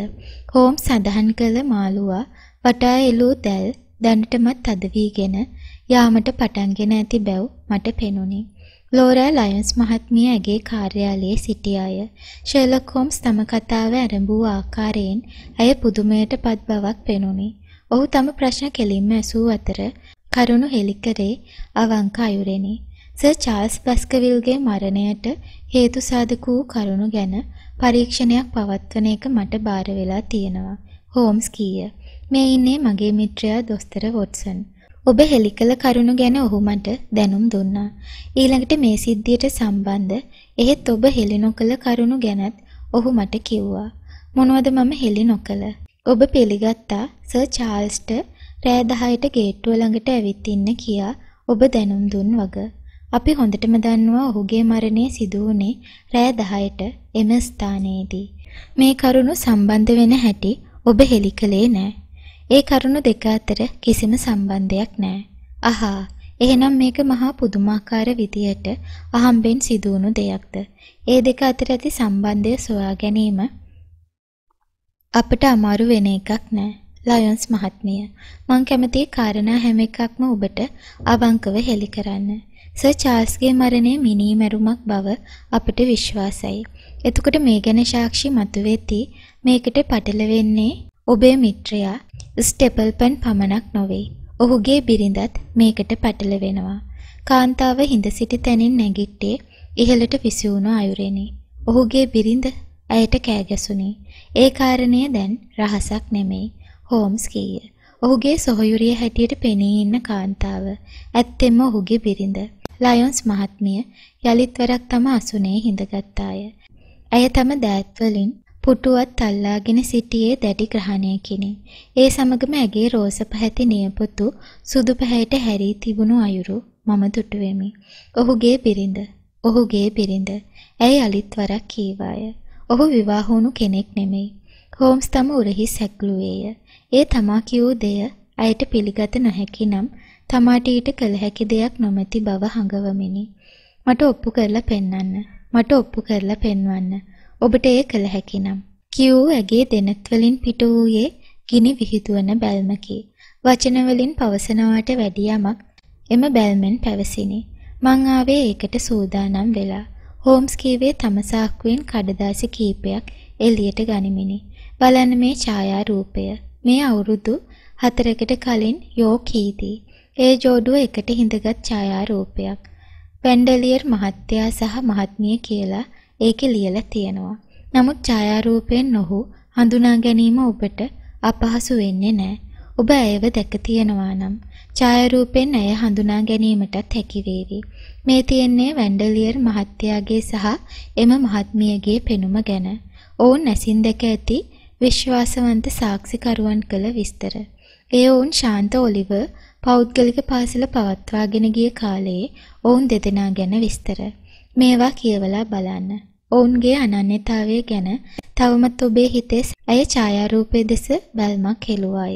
හෝම් සඳහන් කළ මාළුවා වටා එළූ දැල් දැනටමත් තද වීගෙන යාමට පටන්ගෙන ඇති බැව් මට පෙනුනි. ලෝරා ලයන්ස් මහත්මිය ඇගේ කාර්යාලයේ සිටියාය. ෂර්ලොක් හෝම්ස් තම කතාව ආරම්භ වූ ආකාරයෙන් ඇය පුදුමයට පත් බවක් පෙනුනි. ඔහු තම ප්‍රශ්න කෙලින්ම ඇසූ අතර කරුණු හෙළි කරේ අවංක අයුරෙනි. සර් චාල්ස් බස්කවිල්ගේ මරණයට හේතු සාධක වූ කරුණු ගැන පරීක්ෂණයක් පවත්වන එක මට බාර වෙලා තියෙනවා. හෝම්ස් කීය. මේ ඉන්නේ මගේ මිත්‍රයා දොස්තර වොට්සන්. ඔබ හෙලි කළ කරුණු ගැන ඔහු මට දැනුම් දුන්නා. ඊළඟට මේ සිද්ධියට සම්බන්ධ එහෙත් ඔබ හෙලි නොකළ කරුණු ගැනත් ඔහු මට කිව්වා. මොනවද මම හෙලි නොකළ? ඔබ පිළිගත්තා සර් චාල්ස්ට රෑ 10ට ගේට්ටුව ළඟට ඇවිත් ඉන්න කියා ඔබ දැනුම් දුන් වග. අපි හොඳටම දන්නවා ඔහුගේ මරණය සිදු වුණේ රෑ 10ට එම ස්ථානයේදී. මේ කරුණු සම්බන්ධ වෙන හැටි ඔබ හෙලි කළේ නෑ. ඒ කරුණු දෙක අතර කිසිම සම්බන්ධයක් නෑ. අහා, එහෙනම් මේක මහා පුදුමාකාර විදියට අහම්බෙන් සිදුවුණු දෙයක්ද? ඒ දෙක අතර ඇති සම්බන්ධය සොයා ගැනීම අපට අමාරු වෙන එකක් නෑ. ලයන්ස් මහත්මිය මං කැමති කාරණා හැම එකක්ම ඔබට අවංකව හෙළි කරන්න. සර් චාල්ස්ගේ මරණය මිනී මැරුමක් බව අපට විශ්වාසයි. එතකොට මේ ගැන සාක්ෂි මතුවෙති මේකට පටල වෙන්නේ ඔබේ මිත්‍රයා ස්ටෙපල්පන් පමණක් නොවේ. ඔහුගේ බිරිඳත් මේකට පටල වෙනවා. කාන්තාව හිඳ සිටි තැනින් නැගිට්ටේ ඉහළට විසිවුණු අයුරෙනි. ඔහුගේ බිරිඳ ඇයට කෑගැසුණි. ඒ කාරණය දැන් රහසක් නෙමෙයි. හෝම්ස් කීය. ඔහුගේ සොහයුරිය හැටියට පෙනී ඉන්න කාන්තාව. ඇත්තෙම ඔහුගේ බිරිඳ. ලයොන්ස් මහත්මිය යලිත්වරක් තම අසුනේ හිඳගත්තාය. ඇය තම දෑත් වලින් පුටුවත් අල්ලාගෙන සිටියේ දැඩි ග්‍රහණයකිනි. ඒ සමගම ඇගේ රෝස පැහැති නියපොතු සුදු පැහැයට හැරී තිබුණු අයුරු මම දුටු වෙමි. ඔහුගේ බිරිඳ, ඔහුගේ බිරිඳ. ඇය යලිත්වරක් කීවාය. ඔහු විවාහ වුණු කෙනෙක් නෙමෙයි. හෝම්ස් තම උරහි සැක්ලුවේය. ඒ තමා කියූ දෙය ඇයට පිළිගත නොහැකි නම් තමාට ඊට කළ හැකි දෙයක් නොමැති බව හඟවමිනි. මට ඔප්පු කරලා පෙන්වන්න. මට ඔප්පු කරලා පෙන්වන්න. ඔබට ඒ කළ හැකි නම්. කියූ ඇගේ දෙනත් වලින් පිට වූයේ ගිනි විහිදුවන බැල්මකි. වචන වලින් පවසනවාට වැඩි යමක් එම බැල්මෙන් පැවසිනි. මං ආවේ ඒකට සූදානම් වෙලා. හෝම්ස් කීවේ තම සාක්කුවෙන් කඩදාසි කීපයක් එළියට ගනිමිනි. බලන්න මේ ඡායා රූපය. මේ අවුරුදු හතරකට කලින් යෝ කීදී. ඒ ජෝඩුව එකට හිඳගත් ඡායාරූපයක්. පැන්ඩලියර් මහත්තයා සහ මහත්මිය කියලා ඒකේ ලියලා තියෙනවා. නමුත් ඡායාරූපයෙන් ඔහු හඳුනා ගැනීම ඔබට අපහසු වෙන්නේ නැහැ. ඔබ ඇයව දැක තියෙනවා නම් ඡායාරූපයෙන් ඇය හඳුනා ගැනීමටත් හැකි වේවි. මේ තියන්නේ වැන්ඩලියර් මහත්තයාගේ සහ එම මහත්මියගේ පෙනුම ගැන. ඔවුන් ඇසින් දැක ඇති විශ්වාසවන්ත සාක්ෂිකරුවන් කළ විස්තර. ඒ ඔවුන් ශාන්ත ඔලිවර් පෞද්ගලික පාසල පවත්වාගෙන ගිය කාලයේ ඔවුන් දෙදෙනා ගැන විස්තර. මේවා කියවලා බලන්න. ඔවුන්ගේ අනන්‍යතාවය ගැන තවමත් ඔබේ හිතේ ඇය ඡායාරූපය දෙස බැල්මක් හෙළුවාය.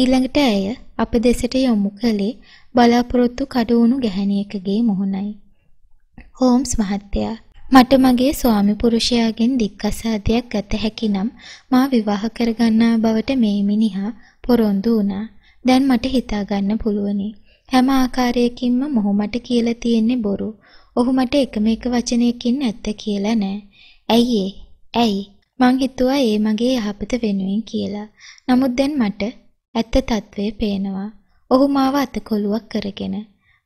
ඊළඟට ඇය අප දෙසට යොමු කළේ බලාපොරොත්තු කඩවුණු ගැහැණියකගේ මුහුණයි. හෝම්ස් මහත්තයා මට මගේ ස්වාමි පුරුෂයාගෙන් දික්කසාදයක් ගත හැකි නම් මා විවාහ කරගන්නා බවට මේ මිනිහා පොරොන්දු වුණා. දැන් මට හිතාගන්න පුළුවනි. හැම ආකාරයකින්ම මොහු මට කියලා තියෙන්නේ බොරු. ඔහු මට එකම එක වචනයකින් ඇත්ත කියලා නෑ. ඇයි ඒ? ඇයි? මං හිතුවා ඒ මගේ යහපත වෙනුවෙන් කියලා. නමුත් දැන් මට ඇත්ත తත්වය පේනවා. ඔහු මාව අතකොලුවක් කරගෙන.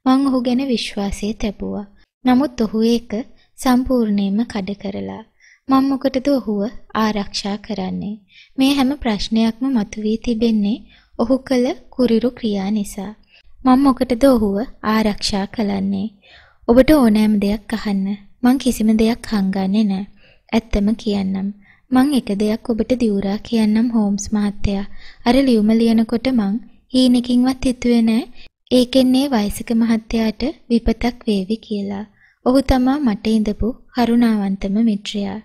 මං ඔහු ගැන විශ්වාසය තැබුවා. නමුත් ඔහු ඒක සම්පූර්ණයෙන්ම කඩ කරලා. මම මොකටද ඔහුව ආරක්ෂා කරන්නේ? මේ හැම ප්‍රශ්නයක්ම මතුවී තිබෙන්නේ ඔහු කළ කුරිරු ක්‍රියා නිසා. මම මොකටද ඔහුව ආරක්ෂා කළන්නේ? ඔබට ඕනෑම දෙයක් අහන්න. මං කිසිම දෙයක් හංගන්නේ නෑ. ඇත්තම කියන්නම්. මං එක දෙයක් ඔබට දියුරා කියන්නම් හෝම්ස් මහත්තයා. අර ලියුම ලියනකොට මං හීනකින්වත් හිතුවේ නෑ ඒකෙන්නේ වයසක මහත්තයාට විපතක් වේවි කියලා. ඔහු තමා මට ඉඳපු කරුණාවන්තම මිත්‍රයා.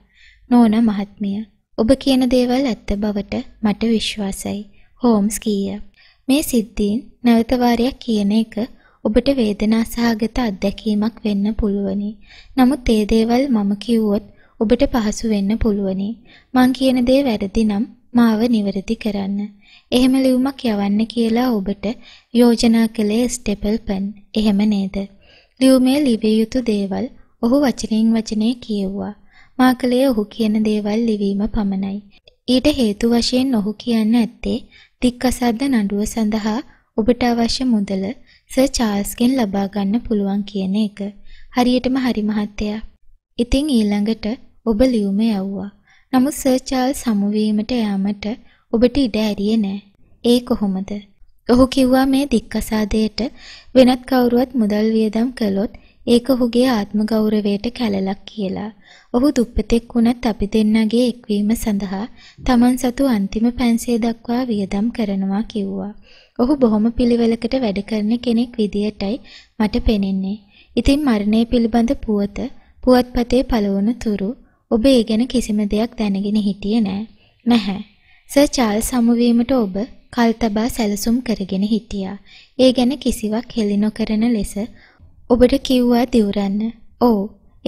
නෝනා මහත්මිය, ඔබ කියන දේවල් ඇත්ත බවට මට විශ්වාසයි. හෝම්ස් කීය. මේ සිද්ධීන් නැවත වාරයක් කියන එක ඔබට වේදනා සහගත අත්දැකීමක් වෙන්න පුළුවනි. නමුත් ඒ දේවල් මම කිව්වොත් ඔබට පහසු වෙන්න පුළුවනි. මං කියන දේ වැරදි නම් මාව නිවැරදි කරන්න. එහෙම ලියුමක් යවන්න කියලා ඔබට යෝජනා කළේ ස්ටෙපල්පන්. එහෙම නේද? ලියුමේ ලිවිය යුතු දේවල් ඔහු වචනෙන් වචනේ කියෙව්වා. මා කලේ ඔහු කියන දේවල් ලිවීම පමණයි. ඊට හේතු වශයෙන් ඔහු කියන්න ඇත්තේ තික්කසද්ද නඩුව සඳහා ඔබට අවශ්‍ය මුදල සර් චාල්ස්ගෙන් ලබා ගන්න පුළුවන් කියන එක. හරියටම හරි මහත්තයා. ඉතින් ඊළඟට ඔබ ලියුම යවුවා. නමුත් සර් චාල්ස් හමු වීමට යාමට ඔබට ඉඩ ඇරියේ නෑ. ඒ කොහොමද? ඔහු කිව්වා මේ දික්කසාදයට වෙනත් කවුරුවත් මුදල් වියදම් කළොත් ඒක ඔහුගේ ආත්ම ගෞරවයට කැළලක් කියලා. ඔහු දුප්පතෙක් වුණත් අපි දෙන්නගේ එක්වීම සඳහා Taman සතු අන්තිම පැන්සේ දක්වා වියදම් කරනවා කිව්වා. ඔහු බොහොම පිළිවෙලකට වැඩ කරන කෙනෙක් විදියටයි මට පෙනෙන්නේ. ඉතින් මරණය පිළිබඳ පුවත පුවත්පතේ පළවුණු තුරු ඔබ ඒ ගැන කිසිම දෙයක් දැනගෙන හිටියේ නෑ. නැහැ. සර් චාල්ස් හමුවීමට ඔබ කල්තබා සැලසුම් කරගෙන හිටියා. ඒ ගැන කිසිවක් හෙළි නොකරන ලෙස ඔබට කිව්වා දිවුරන්න. ඔව්.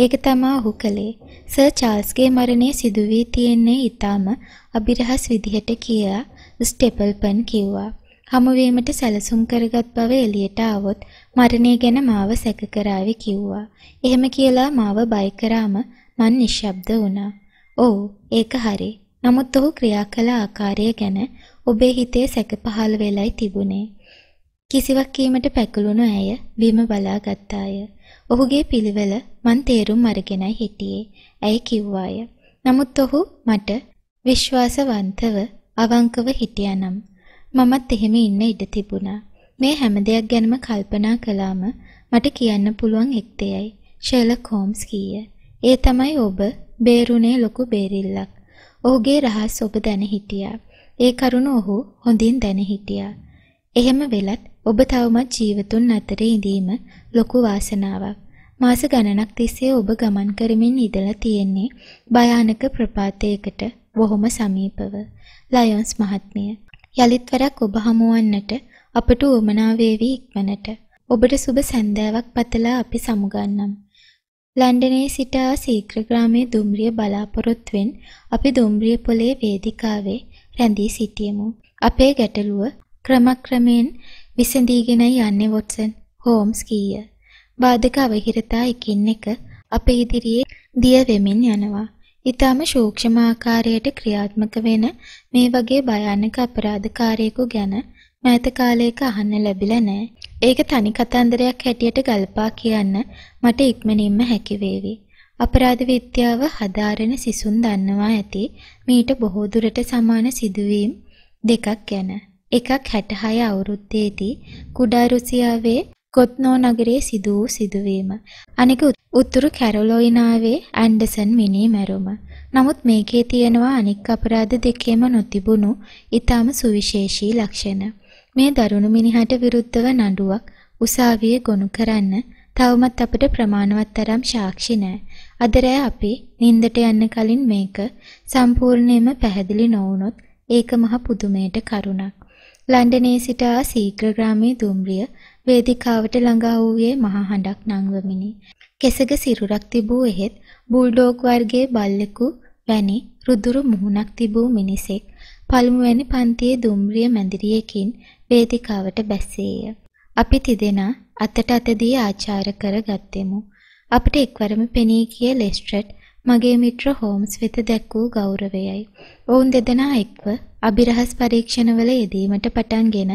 ඒක තමා ඔහු කළේ. සර් චාල්ස්ගේ මරණය සිදු වී තියෙන්නේ ඊටාම අබිරහස් විදිහට කියා ස්ටෙපල්පන් කිව්වා. හමුවීමට සැලසුම් කරගත් බව එළියට ආවොත් මරණය ගැන මාව සැක කරાવી කිව්වා. එහෙම කියලා මාව බය කරාම මං නිශ්ශබ්ද වුණා. ඔව්, ඒක හරි. නමුත් ඔහු ක්‍රියා කළ ආකාරය ගැන ඔබේ හිතේ සැක පහළ වෙලයි තිබුණේ. කිසිවක් කීමට පැකිලුණු ඇය බිම බලාගත්තාය. ඔහුගේ පිළිවෙල මන් තේරුම් අරගෙනයි හිටියේ. ඇය කිව්වාය. නමුත් ඔහු මට විශ්වාසවන්තව අවංකව හිටියානම් මමත් එහෙම ඉන්න ඉඩ තිබුණා. මේ හැම දෙයක් ගැනම කල්පනා කළාම මට කියන්න පුළුවන් එක් දෙයයි. ෂර්ලොක් හෝම්ස් කීය. ඒ තමයි ඔබ බේරුණේ ලොකු බේරිල්ලක්. ඔහුගේ රහස් ඔබ දැන හිටියා. ඒ කරුණ ඔහු හොඳින් දැන හිටියා. එහෙම වෙලත් ඔබ තවමත් ජීවතුන් අතරේ ඉඳීම ලොකු වාසනාවක්. මාස ගණනක් තිස්සේ ඔබ ගමන් කරමින් ඉඳලා තියෙන්නේ භයානක ප්‍රපාතයකට බොහොම සමීපව. ලයන්ස් මහත්මිය යලිත්වරක් ඔබ හමුවන්නට අපට උවමනා වේවි ඉක්මනට. ඔබට සුබ සන්ධ්‍යාවක් පතලා අපි සමුගන්නම්. ලන්ඩනයේ සිට සීග්‍ර ග්‍රාමයේ දුම්රිය බලාපොරොත්තුවෙන් අපි දුම්රිය පොලේ වේදිකාවේ රැඳී සිටියෙමු. අපේ ගැටලුව ක්‍රමක්‍රමයෙන් විසඳීගෙනයි යන්නේ වොට්සන් හෝම්ස් කීය. බාධක අවහිරතා එකින් එක අපේ ඉදිරියේ දිය වෙමින් යනවා. ඊටම සූක්ෂම ආකාරයට ක්‍රියාත්මක වෙන මේ වගේ භයානක අපරාධකාරයෙකු ගැන මෑත කාලයක අහන්න ලැබිලා නැහැ. ඒක තනි කතන්දරයක් හැටියට ගල්පා කියන්න මට ඉක්මනින්ම හැකි වේවි. අපරාධ විද්‍යාව හදාරන සිසුන් දන්නවා ඇති මීට බොහෝ දුරට සමාන සිදුවීම් දෙකක් ගැන. එකක් 66 අවුරුද්දේදී කුඩා රුසියාවේ කොත්නෝ නගරයේ සිදු වූ සිදුවීම. අනෙක උතුරු කැරොලොයිනාවේ ඇන්ඩර්සන් මිනී මැරුම. නමුත් මේකේ තියෙනවා අනෙක් අපරාධ දෙකේම නොතිබුණු ඊටම සුවිශේෂී ලක්ෂණ. මේ දරුණු මිනිහට විරුද්ධව නඩුවක් උසාවියේ ගොනු කරන්න තවමත් අපිට ප්‍රමාණවත් තරම් සාක්ෂි නැහැ. අද රෑ අපි නිින්දට යන්න කලින් මේක සම්පූර්ණයෙන්ම පැහැදිලි නොවුනොත් ඒක මහ පුදුමයට කරුණක්. ලන්ඩනයේ සිටා සීග්‍රග්‍රාමයේ දුම්රිය වේදිකාවට ළඟා වූයේ මහා හඬක් නංවමිනි. කෙසක සිරුරක් තිබූ එහෙත් බුල්ඩෝග් වර්ගයේ බල්ලෙකු වැනි රුදුරු මුහුණක් තිබූ මිනිසෙක් පළමුවැනි පන්තියේ දුම්රිය මැදිරියකින් වේදිකාවට බැස්සේය. අපි තිදෙනා අතට අතදී ආචාර කර ගත්තෙමු. අපට එක්වරම පෙනී ගිය ලෙස්ට්‍රට් මගේ මිත්‍ර හෝම්ස් වෙත දැක් වූ ගෞරවයයි. ඔවුන් දෙදෙනා එක්ව අභිරහස් පරීක්ෂණවල යෙදීමට පටන්ගෙන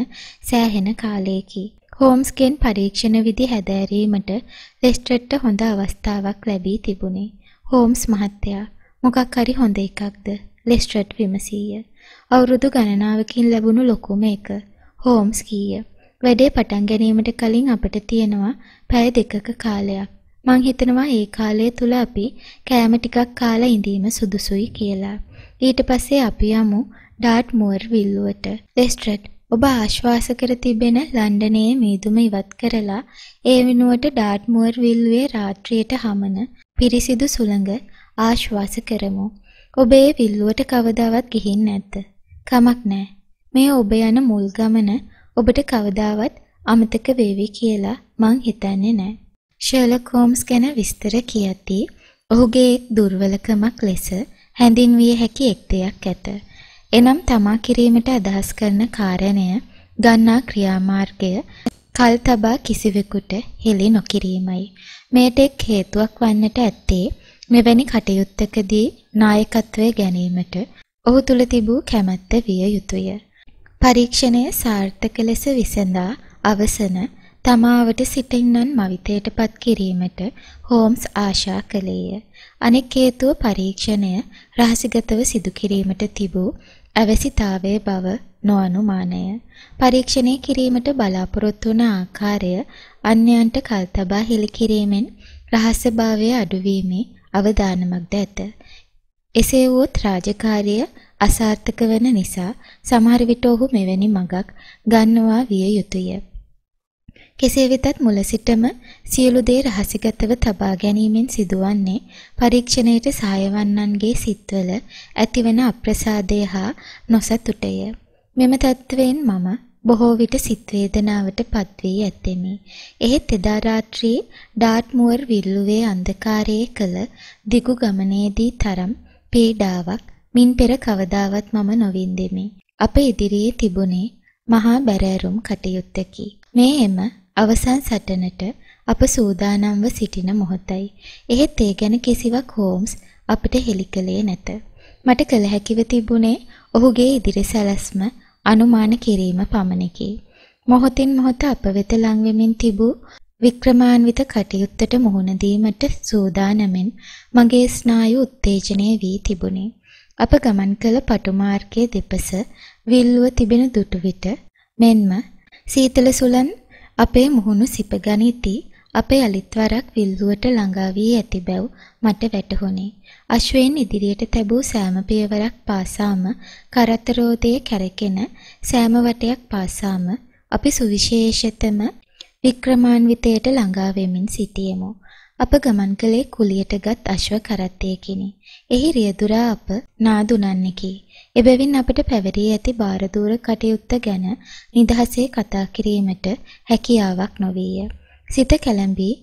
සෑහෙන කාලයකි. හෝම්ස්ගෙන් පරීක්ෂණ විදි හැදෑරීමට ලෙස්ට්‍රෙට්ට හොඳ අවස්ථාවක් ලැබී තිබුණේ. හෝම්ස් මහත්තයා මොකක් හරි හොඳ එකක්ද ලෙස්ට්‍රට් විමසීය. අවුරුදු ගණනාවකින් ලැබුණු ලොකුම එක හෝම්ස් කීය. වැඩේ පටන් ගැනීමට කලින් අපට තියෙනවා පැය දෙකක කාලයක්. මං හිතනවා ඒ කාලය තුල අපි කෑම ටිකක් කාලා ඉඳීම සුදුසුයි කියලා. ඊට පස්සේ අපි යමු ඩාට්මුවර් විල්ලුවට ලෙස්ට්‍රඩ් ඔබ ආශ්වාස කර තිබෙන ලන්ඩනයේ මීදුම ඉවත් කරලා ඒ වෙනුවට ඩාට්මුවර් විල්ලුවේ රාත්‍රියට හමන පිරිසිදු සුළඟ ආශ්වාස කරමු. ඔබ ඒ විල්ලුවට කවදාවත් ගිහින් නැද්ද? කමක් නෑ. මේ ඔබ යන මුල් ගමන ඔබට කවදාවත් අමතක වේවි කියලා මං හිතන්නේ නෑ. ෂර්ලොක් හෝම්ස් ගැන විස්තර කියති ඔහුගේ දුර්වලකමක් ලෙස හැඳින්විය හැකි එක් දෙයක් ඇත. එනම් තමා කිරීමට අදහස් කරන කාරණය ගන්නා ක්‍රියාමාර්ගය කල් තබා කිසිවෙකුට හෙළි නොකිරීමයි. මේට එක් හේතුවක් වන්නට ඇත්තේ මෙවැනි කටයුත්තකදී නායකත්වය ගැනීමට ඔහු තුල තිබූ කැමැත්ත විය යුතුය. පරීක්ෂණය සාර්ථක ලෙස විසඳා අවසන තමාවට සිටින්නන් මවිතයටපත් කිරීමට හෝම්ස් ආශා කළේය. අනෙක් හේතුව පරීක්ෂණය රහසිගතව සිදු කිරීමට තිබූ අවැසිතාවයේ බව නොඅනුමානය පරීක්ෂණය කිරීමට බලාපොරොත්තු වන ආකාරය අන්‍යයන්ට කල්තබා හෙළිකිරීමෙන් රහස්‍යභාවය අඩුවීමේ අවදානමක්ද ඇත. එසේ වුවත් රාජකාරිය අසාර්ථක වන නිසා සමහර විට ඔහු මෙවැනි මගක් ගන්නවා විය යුතුය. කෙසේ වෙතත් මුල සිටම සියලු දේ රහසිගතව තබා ගැනීමෙන් සිදුවන්නේ පරීක්ෂණයට සහාය වන්නන්ගේ සිත්වල ඇතිවන අප්‍රසාදය හා නොසතුටය. මෙම තත්වයෙන් මම බොහෝ විට සිත් වේදනාවට පත් වී ඇතෙමි. එහෙත් එදා රාත්‍රියේ ඩාට්මුවර් විල්ලුවේ අන්ධකාරයේ කළ දිගු ගමනේදී තරම් පීඩාවක් මින් පෙර කවදාවත් මම නොවින්දෙමි. අප ඉදිරියේ තිබුණේ මහා බැරෑරුම් කටයුත්තකි. මේ එම අවසන් සටනට අප සූදානම්ව සිටින මොහොතයි. එහෙත් ඒ ගැන කිසිවක් හෝම්ස් අපට හෙළි කළේ නැත. මට කළ හැකිව තිබුණේ ඔහුගේ ඉදිරි සැලැස්ම අනුමාන කිරීම පමණකි. මොහොතින් මොහොත අප වෙත ලංවෙමින් තිබූ වික්‍රමාන්විත කටයුත්තට මුහුණ දීමට සූදානමින් මගේ ස්නායු උත්තේජනය වී තිබුණේ. අප ගමන් කළ පටු මාර්ගයේ දෙපස විල්ලුව තිබෙන දුටු විට මෙන්ම සීතල සුලන් අපේ මුහුණු සිප ගනිති අප යලිත් වරක් විල්ලුවට ළඟා වී ඇති බැව් මට වැටහුණේ. අශ්වයෙන් ඉදිරියට තැබූ සෑම පියවරක් පාසාම කරතරෝදයේ කැරකෙන සෑම වටයක් පාසාම අපි සුවිශේෂතම වික්‍රමාන්විතයට ළඟා වෙමින් සිටියෙමු. අප ගමන් කළේ කුලියටගත් අශ්ව කරත්තයකිනි. එහි රියදුරා අප නාදුනන්නකි. එබැවින් අපට පැවරී ඇති භාරදූර කටයුත්ත ගැන නිදහසේ කතා කිරීමට හැකියාවක් නොවීය. සිත කැළඹී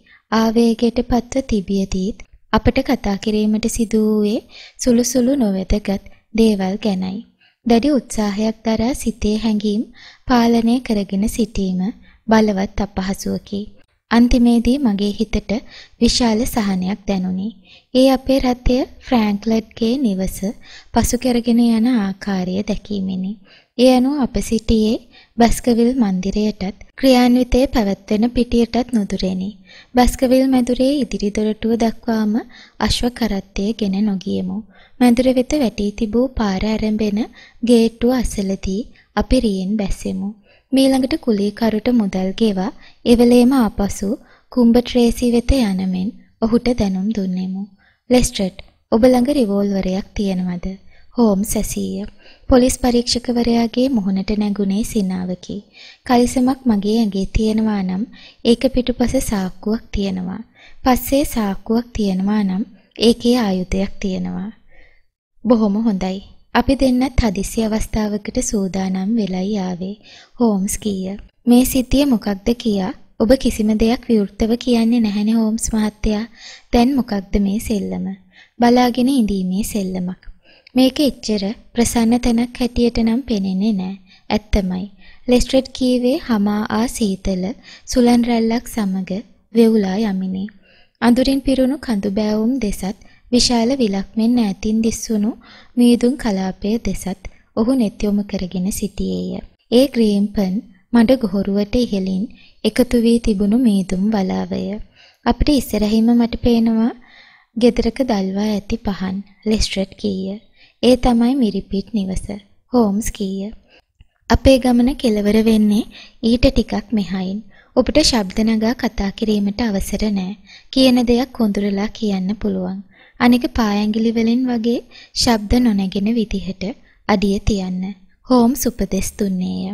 ආවේගයට පත්ව තිබියදීත් අපට කතා කිරීමට සිදු වූයේ සුළුසුළු නොවැදගත් දේවල් ගැනයි. දැඩි උත්සාහයක් දරා සිතේ හැඟීම් පාලනය කරගෙන සිටීම බලවත් අපහසුවකි. අන්තිමේදී මගේ හිතට විශාල සහනයක් දැනුනි. ඒ අපේ රථය ෆ්‍රෑන්ක්ලඩ්ගේ නිවස පසු කරගෙන යන ආකාරය දැකීමෙනි. ඒ අනුව අප සිටියේ බස්කවිල් මන්දිරයටත් ක්‍රියාන්විතය පැවැත්වෙන පිටියටත් නුදුරෙනි. බස්කවිල් මැදුරේ ඉදිරි දොරටුව දක්වාම අශ්ව කරත්තය ගෙන නොගියමු. මැදුර වෙත වැටී තිබූ පාර ඇරඹෙන ගේට්ටුව අසලදී අපි රියෙන් බැසෙමු. මීළඟට කුලීකරුට මුදල් ගෙවා එවෙලේම ආපසු කුම්බ ට්‍රේසි වෙත යනමෙන් ඔහුට දැනුම් දුන්නෙමු. ලෙස්ට්‍රට් ඔබ ළඟ රිවෝල්වරයක් තියෙනවද? හෝම්ස් ඇසීය. පොලිස් පරීක්ෂකවරයාගේ මුහුණට නැගුණේ සිනාවකි. කලිසමක් මගේ ඇඟේ තියෙනවා නම් ඒක පිටුපස සාක්කුවක් තියෙනවා. පස්සේ සාක්කුවක් තියෙනවා නම් ඒකේ ආයුධයක් තියෙනවා. බොහොම හොඳයි. අපි දෙන්නත් හදිසි අවස්ථාවකට සූදානම් වෙලයි ආවේ. හෝම්ස් කීය. මේ සිද්ධිය මොකක්ද කියා ඔබ කිසිම දෙයක් විවෘතව කියන්නේ නැහැනේ හෝම්ස් මහත්තයා. දැන් මොකක්ද මේ සෙල්ලම? බලාගෙන ඉඳීමේ සෙල්ලමක්. මේක එච්චර ප්‍රසන්න තැනක් හැටියට නම් පෙනෙන්නේ නැහැ. ඇත්තමයි. ලෙස්ට්‍රෙඩ් කීවේ hama ආ සීතල සුලන් රැල්ලක් සමග වෙවුලා යමිනේ. අඳුරින් පිරුණු කඳු බෑවුම් දෙසත් විශාල විලක් මෙන් ඈතින් දිස්වුණු මීදුම් කලාපය දෙසත් ඔහු නෙත් යොමු කරගෙන සිටියේය. ඒ ග්‍රීම්පන් මඩ ගොහරුවට ඉහළින් එකතු වී තිබුණු මීදුම් වලාවය. අපිට ඉස්සරහින්ම මට පේනවා ගෙදරක දල්වා ඇති පහන් ලෙස්ට්‍රට් කීය. ඒ තමයි මිරිපිට් නිවස. හෝම්ස් කීය. අපේ ගමන කෙලවර වෙන්නේ ඊට ටිකක් මෙහයින්. ඔබට ශබ්ද නගා කතා කිරීමට අවසර නැහැ. කියන දෙයක් හොඳුරලා කියන්න පුළුවන්. අනෙක පායැඟිලි වලින් වගේ ශබ්ද නොනැගෙන විදිහට අඩිය තියන්න හෝම්ස් උපදෙස් දුන්නේය.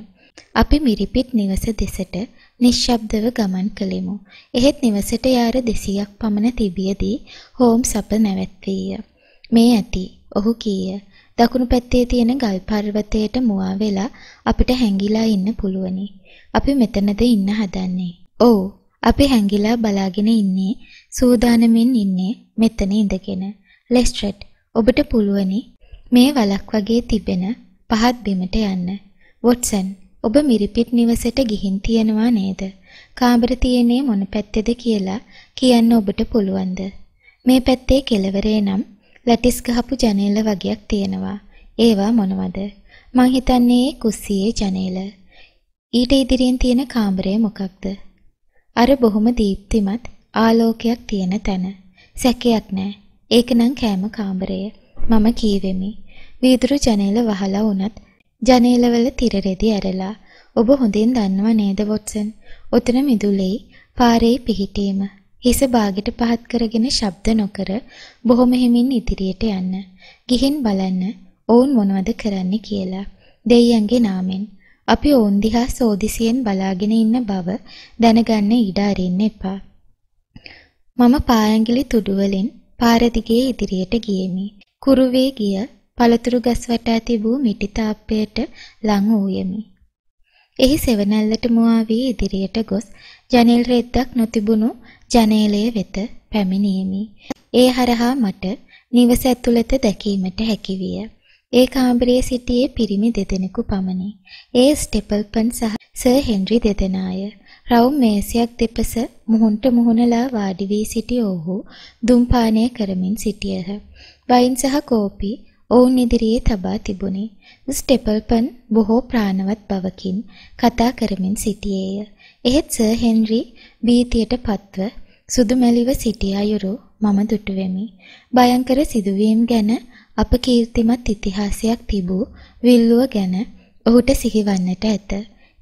අපි මිරිපිට නිවස දෙසට නිශ්ශබ්දව ගමන් කළෙමු. එහෙත් නිවසට යාර 200ක් පමණ තිබියදී හෝම්ස් අප නැවැත්වීය. මේ ඇති ඔහු කීය. දකුණු පැත්තේ තියෙන ගල් පර්වතයට මුවා වෙලා අපිට හැංගිලා ඉන්න පුළුවනි. අපි මෙතනද ඉන්න හදන්නේ. ඔව්, අපි හැංගිලා බලාගෙන ඉන්නේ සූදානමින් ඉන්නේ මෙතන ඉඳගෙන. ලෙස්ට්‍රට් ඔබට පුළුවනි මේ වලක් වගේ තිබෙන පහත් බිමට යන්න. වොට්සන් ඔබ මිරිපිට නිවසට ගිහින් තියනවා නේද? කාමර තියෙන්නේ මොන පැත්තේද කියලා කියන්න ඔබට පුළුවන්ද? මේ පැත්තේ කෙළවරේ නම් ලැටිස් ගහපු ජනේල වගේක් තියෙනවා. ඒවා මොනවද? මං හිතන්නේ කුස්සියේ ජනේල. ඊට ඉදිරියෙන් තියෙන කාමරය මොකක්ද? අර බොහොම දීප්තිමත් ආලෝකයක් තියෙන තැන. සැකයක් නෑ. ඒකනම් කෑම කාමරය. මම කීවෙමි. වීදුරු ජනේල වහලා වුණත් ජනේලවල තිර රෙදි ඇරලා ඔබ හොඳින් දන්නව නේද වොට්සන්? උතන මිදුලේ පාරේ පිහිටීම. හිස බාගෙට පහත් කරගෙන ශබ්ද නොකර බොහොම හිමින් ඉදිරියට යන්න. ගිහින් බලන්න ඔවුන් මොනවද කරන්නේ කියලා. දෙයියන්ගේ නාමෙන් අපි ඔවුන් දිහා සෝදිසියෙන් බලාගෙන ඉන්න බව දැනගන්න ඉඩ අරින්න එපා. මම පායැඟිලි තුඩු වලින් පාර දිගේ ඉදිරියට ගියෙමි. කුරුවේ ගිය පළතුරු ගස් වටා තිබූ මිටි තාප්පයට ලං වූයෙමි. එහි සෙවණැල්ලට මුවා වී ඉදිරියට ගොස් ජනෙල් රෙද්දක් නොතිබුණු ජනේලය වෙත පැමිණීමි. ඒ හරහා මට නිවස ඇතුළත දැකීමට හැකිවිය. ඒ කාමරයේ සිටියේ පිරිමි දෙදෙනෙකු පමණි. ඒ ස්ටෙපල්පන් සහ සර් හෙන්රි දෙදෙනාය. රවුම් මේසයක් දෙපස මුහුන්ට මුහුණලා වාඩි වී සිටි ඔහු දුම් පානය කරමින් සිටියහ. වයින් සහ කෝපි ඔවුන් ඉදිරියේ තබා තිබුණි. ස්ටෙපල්පන් බොහෝ ප්‍රාණවත් බවකින් කතා කරමින් සිටියේය. එහෙත් සර් හෙන්රි බීතියට පත්ව සුදු මැලිව සිටිය අයුරු මම දුටුවෙමි. භයංකර සිදුවීම් ගැන අපකීර්තිමත් ඉතිහාසයක් තිබූ විල්ලුව ගැන ඔහුට සිහිවන්නට ඇත.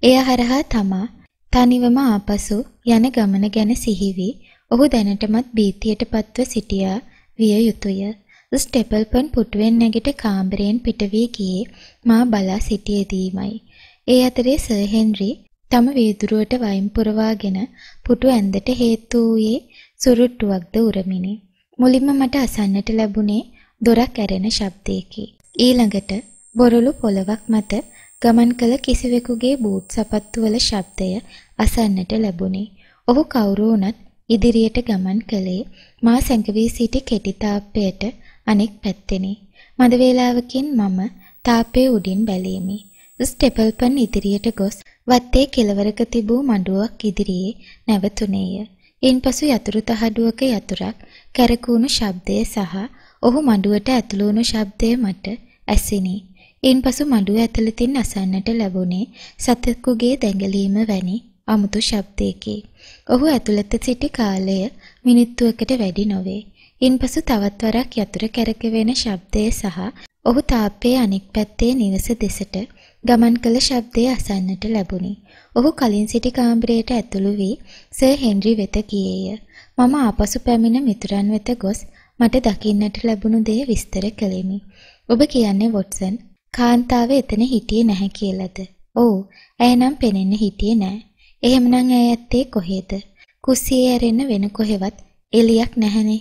එය හරහා තමා තනිවම ආපසු යන ගමන ගැන සිහිවි ඔහු දැනටමත් බීතියට පත්ව සිටියා විය යුතුය. ස්ටෙපල්පන් පුටුවෙන් නැගිට කාමරයෙන් පිටවී ගියේ මා බලා සිටියේදීමයි. ඒ අතරේ සර් හෙන්රි තම වීදුරුවට වයින් පුරවාගෙන පුටු ඇඳට හේතු වූයේ සුරුට්ටුවක්ද උරමිනි. මුලින්ම මට අසන්නට ලැබුණේ දොරක් ඇරෙන ශබ්දයකි. ඊළඟට බොරළු පොළවක් මත ගමන් කළ කිසිවෙකුගේ බූට් සපත්තුවල ශබ්දය අසන්නට ලැබුණි. ඔහු කවුරු වුණත් ඉදිරියට ගමන් කළේ මා සැඟවී සිටි කෙටි තාප්පයට අනෙක් පැත්තෙනි. මද වේලාවකින් මම තාප්පයේ උඩින් බැලීමි. ස්ටෙපල්පන් ඉදිරියට ගොස් වත්තේ කෙළවරක තිබූ මඩුවක් ඉදිරියේ නැවතුණේය. ඉන්පසු යතුරු තහඩුවක යතුරක් කැරකුණු ශබ්දය සහ ඔහු මඩුවට ඇතුළු වුණු ශබ්දය මට ඇසිනි. ඉන්පසු මඩුව ඇතුළතින් අසන්නට ලැබුණේ සතෙකුගේ දැඟලීම වැනි අමුතු ශබ්දයකි. ඔහු ඇතුළත සිටි කාලය මිනිත්තුවකට වැඩි නොවේ. ඉන්පසු තවත් වරක් යතුර කැරකෙවෙන ශබ්දය සහ ඔහු තාප්පේ අනෙක් පැත්තේ නිවස දෙසට ගමන් කළ ශබ්දය අසන්නට ලැබුණි. ඔහු කලින් සිටි කාමරයට ඇතුළු වී සර් හෙන්රි වෙත ගියේය. මම ආපසු පැමිණ මිතුරන් වෙත ගොස් මට දකින්නට ලැබුණු දේ විස්තර කළෙමි. ඔබ කියන්නේ වොට්සන් කාන්තාව එතන හිටියේ නැහැ කියලාද? ඔව්. ඇය නම් පෙනෙන්න හිටියේ නැහැ. එහෙමනම් ඇය ඇත්තේ කොහෙද? කුස්සියේ ඇරෙන්න වෙන කොහෙවත් එළියක් නැහනේ.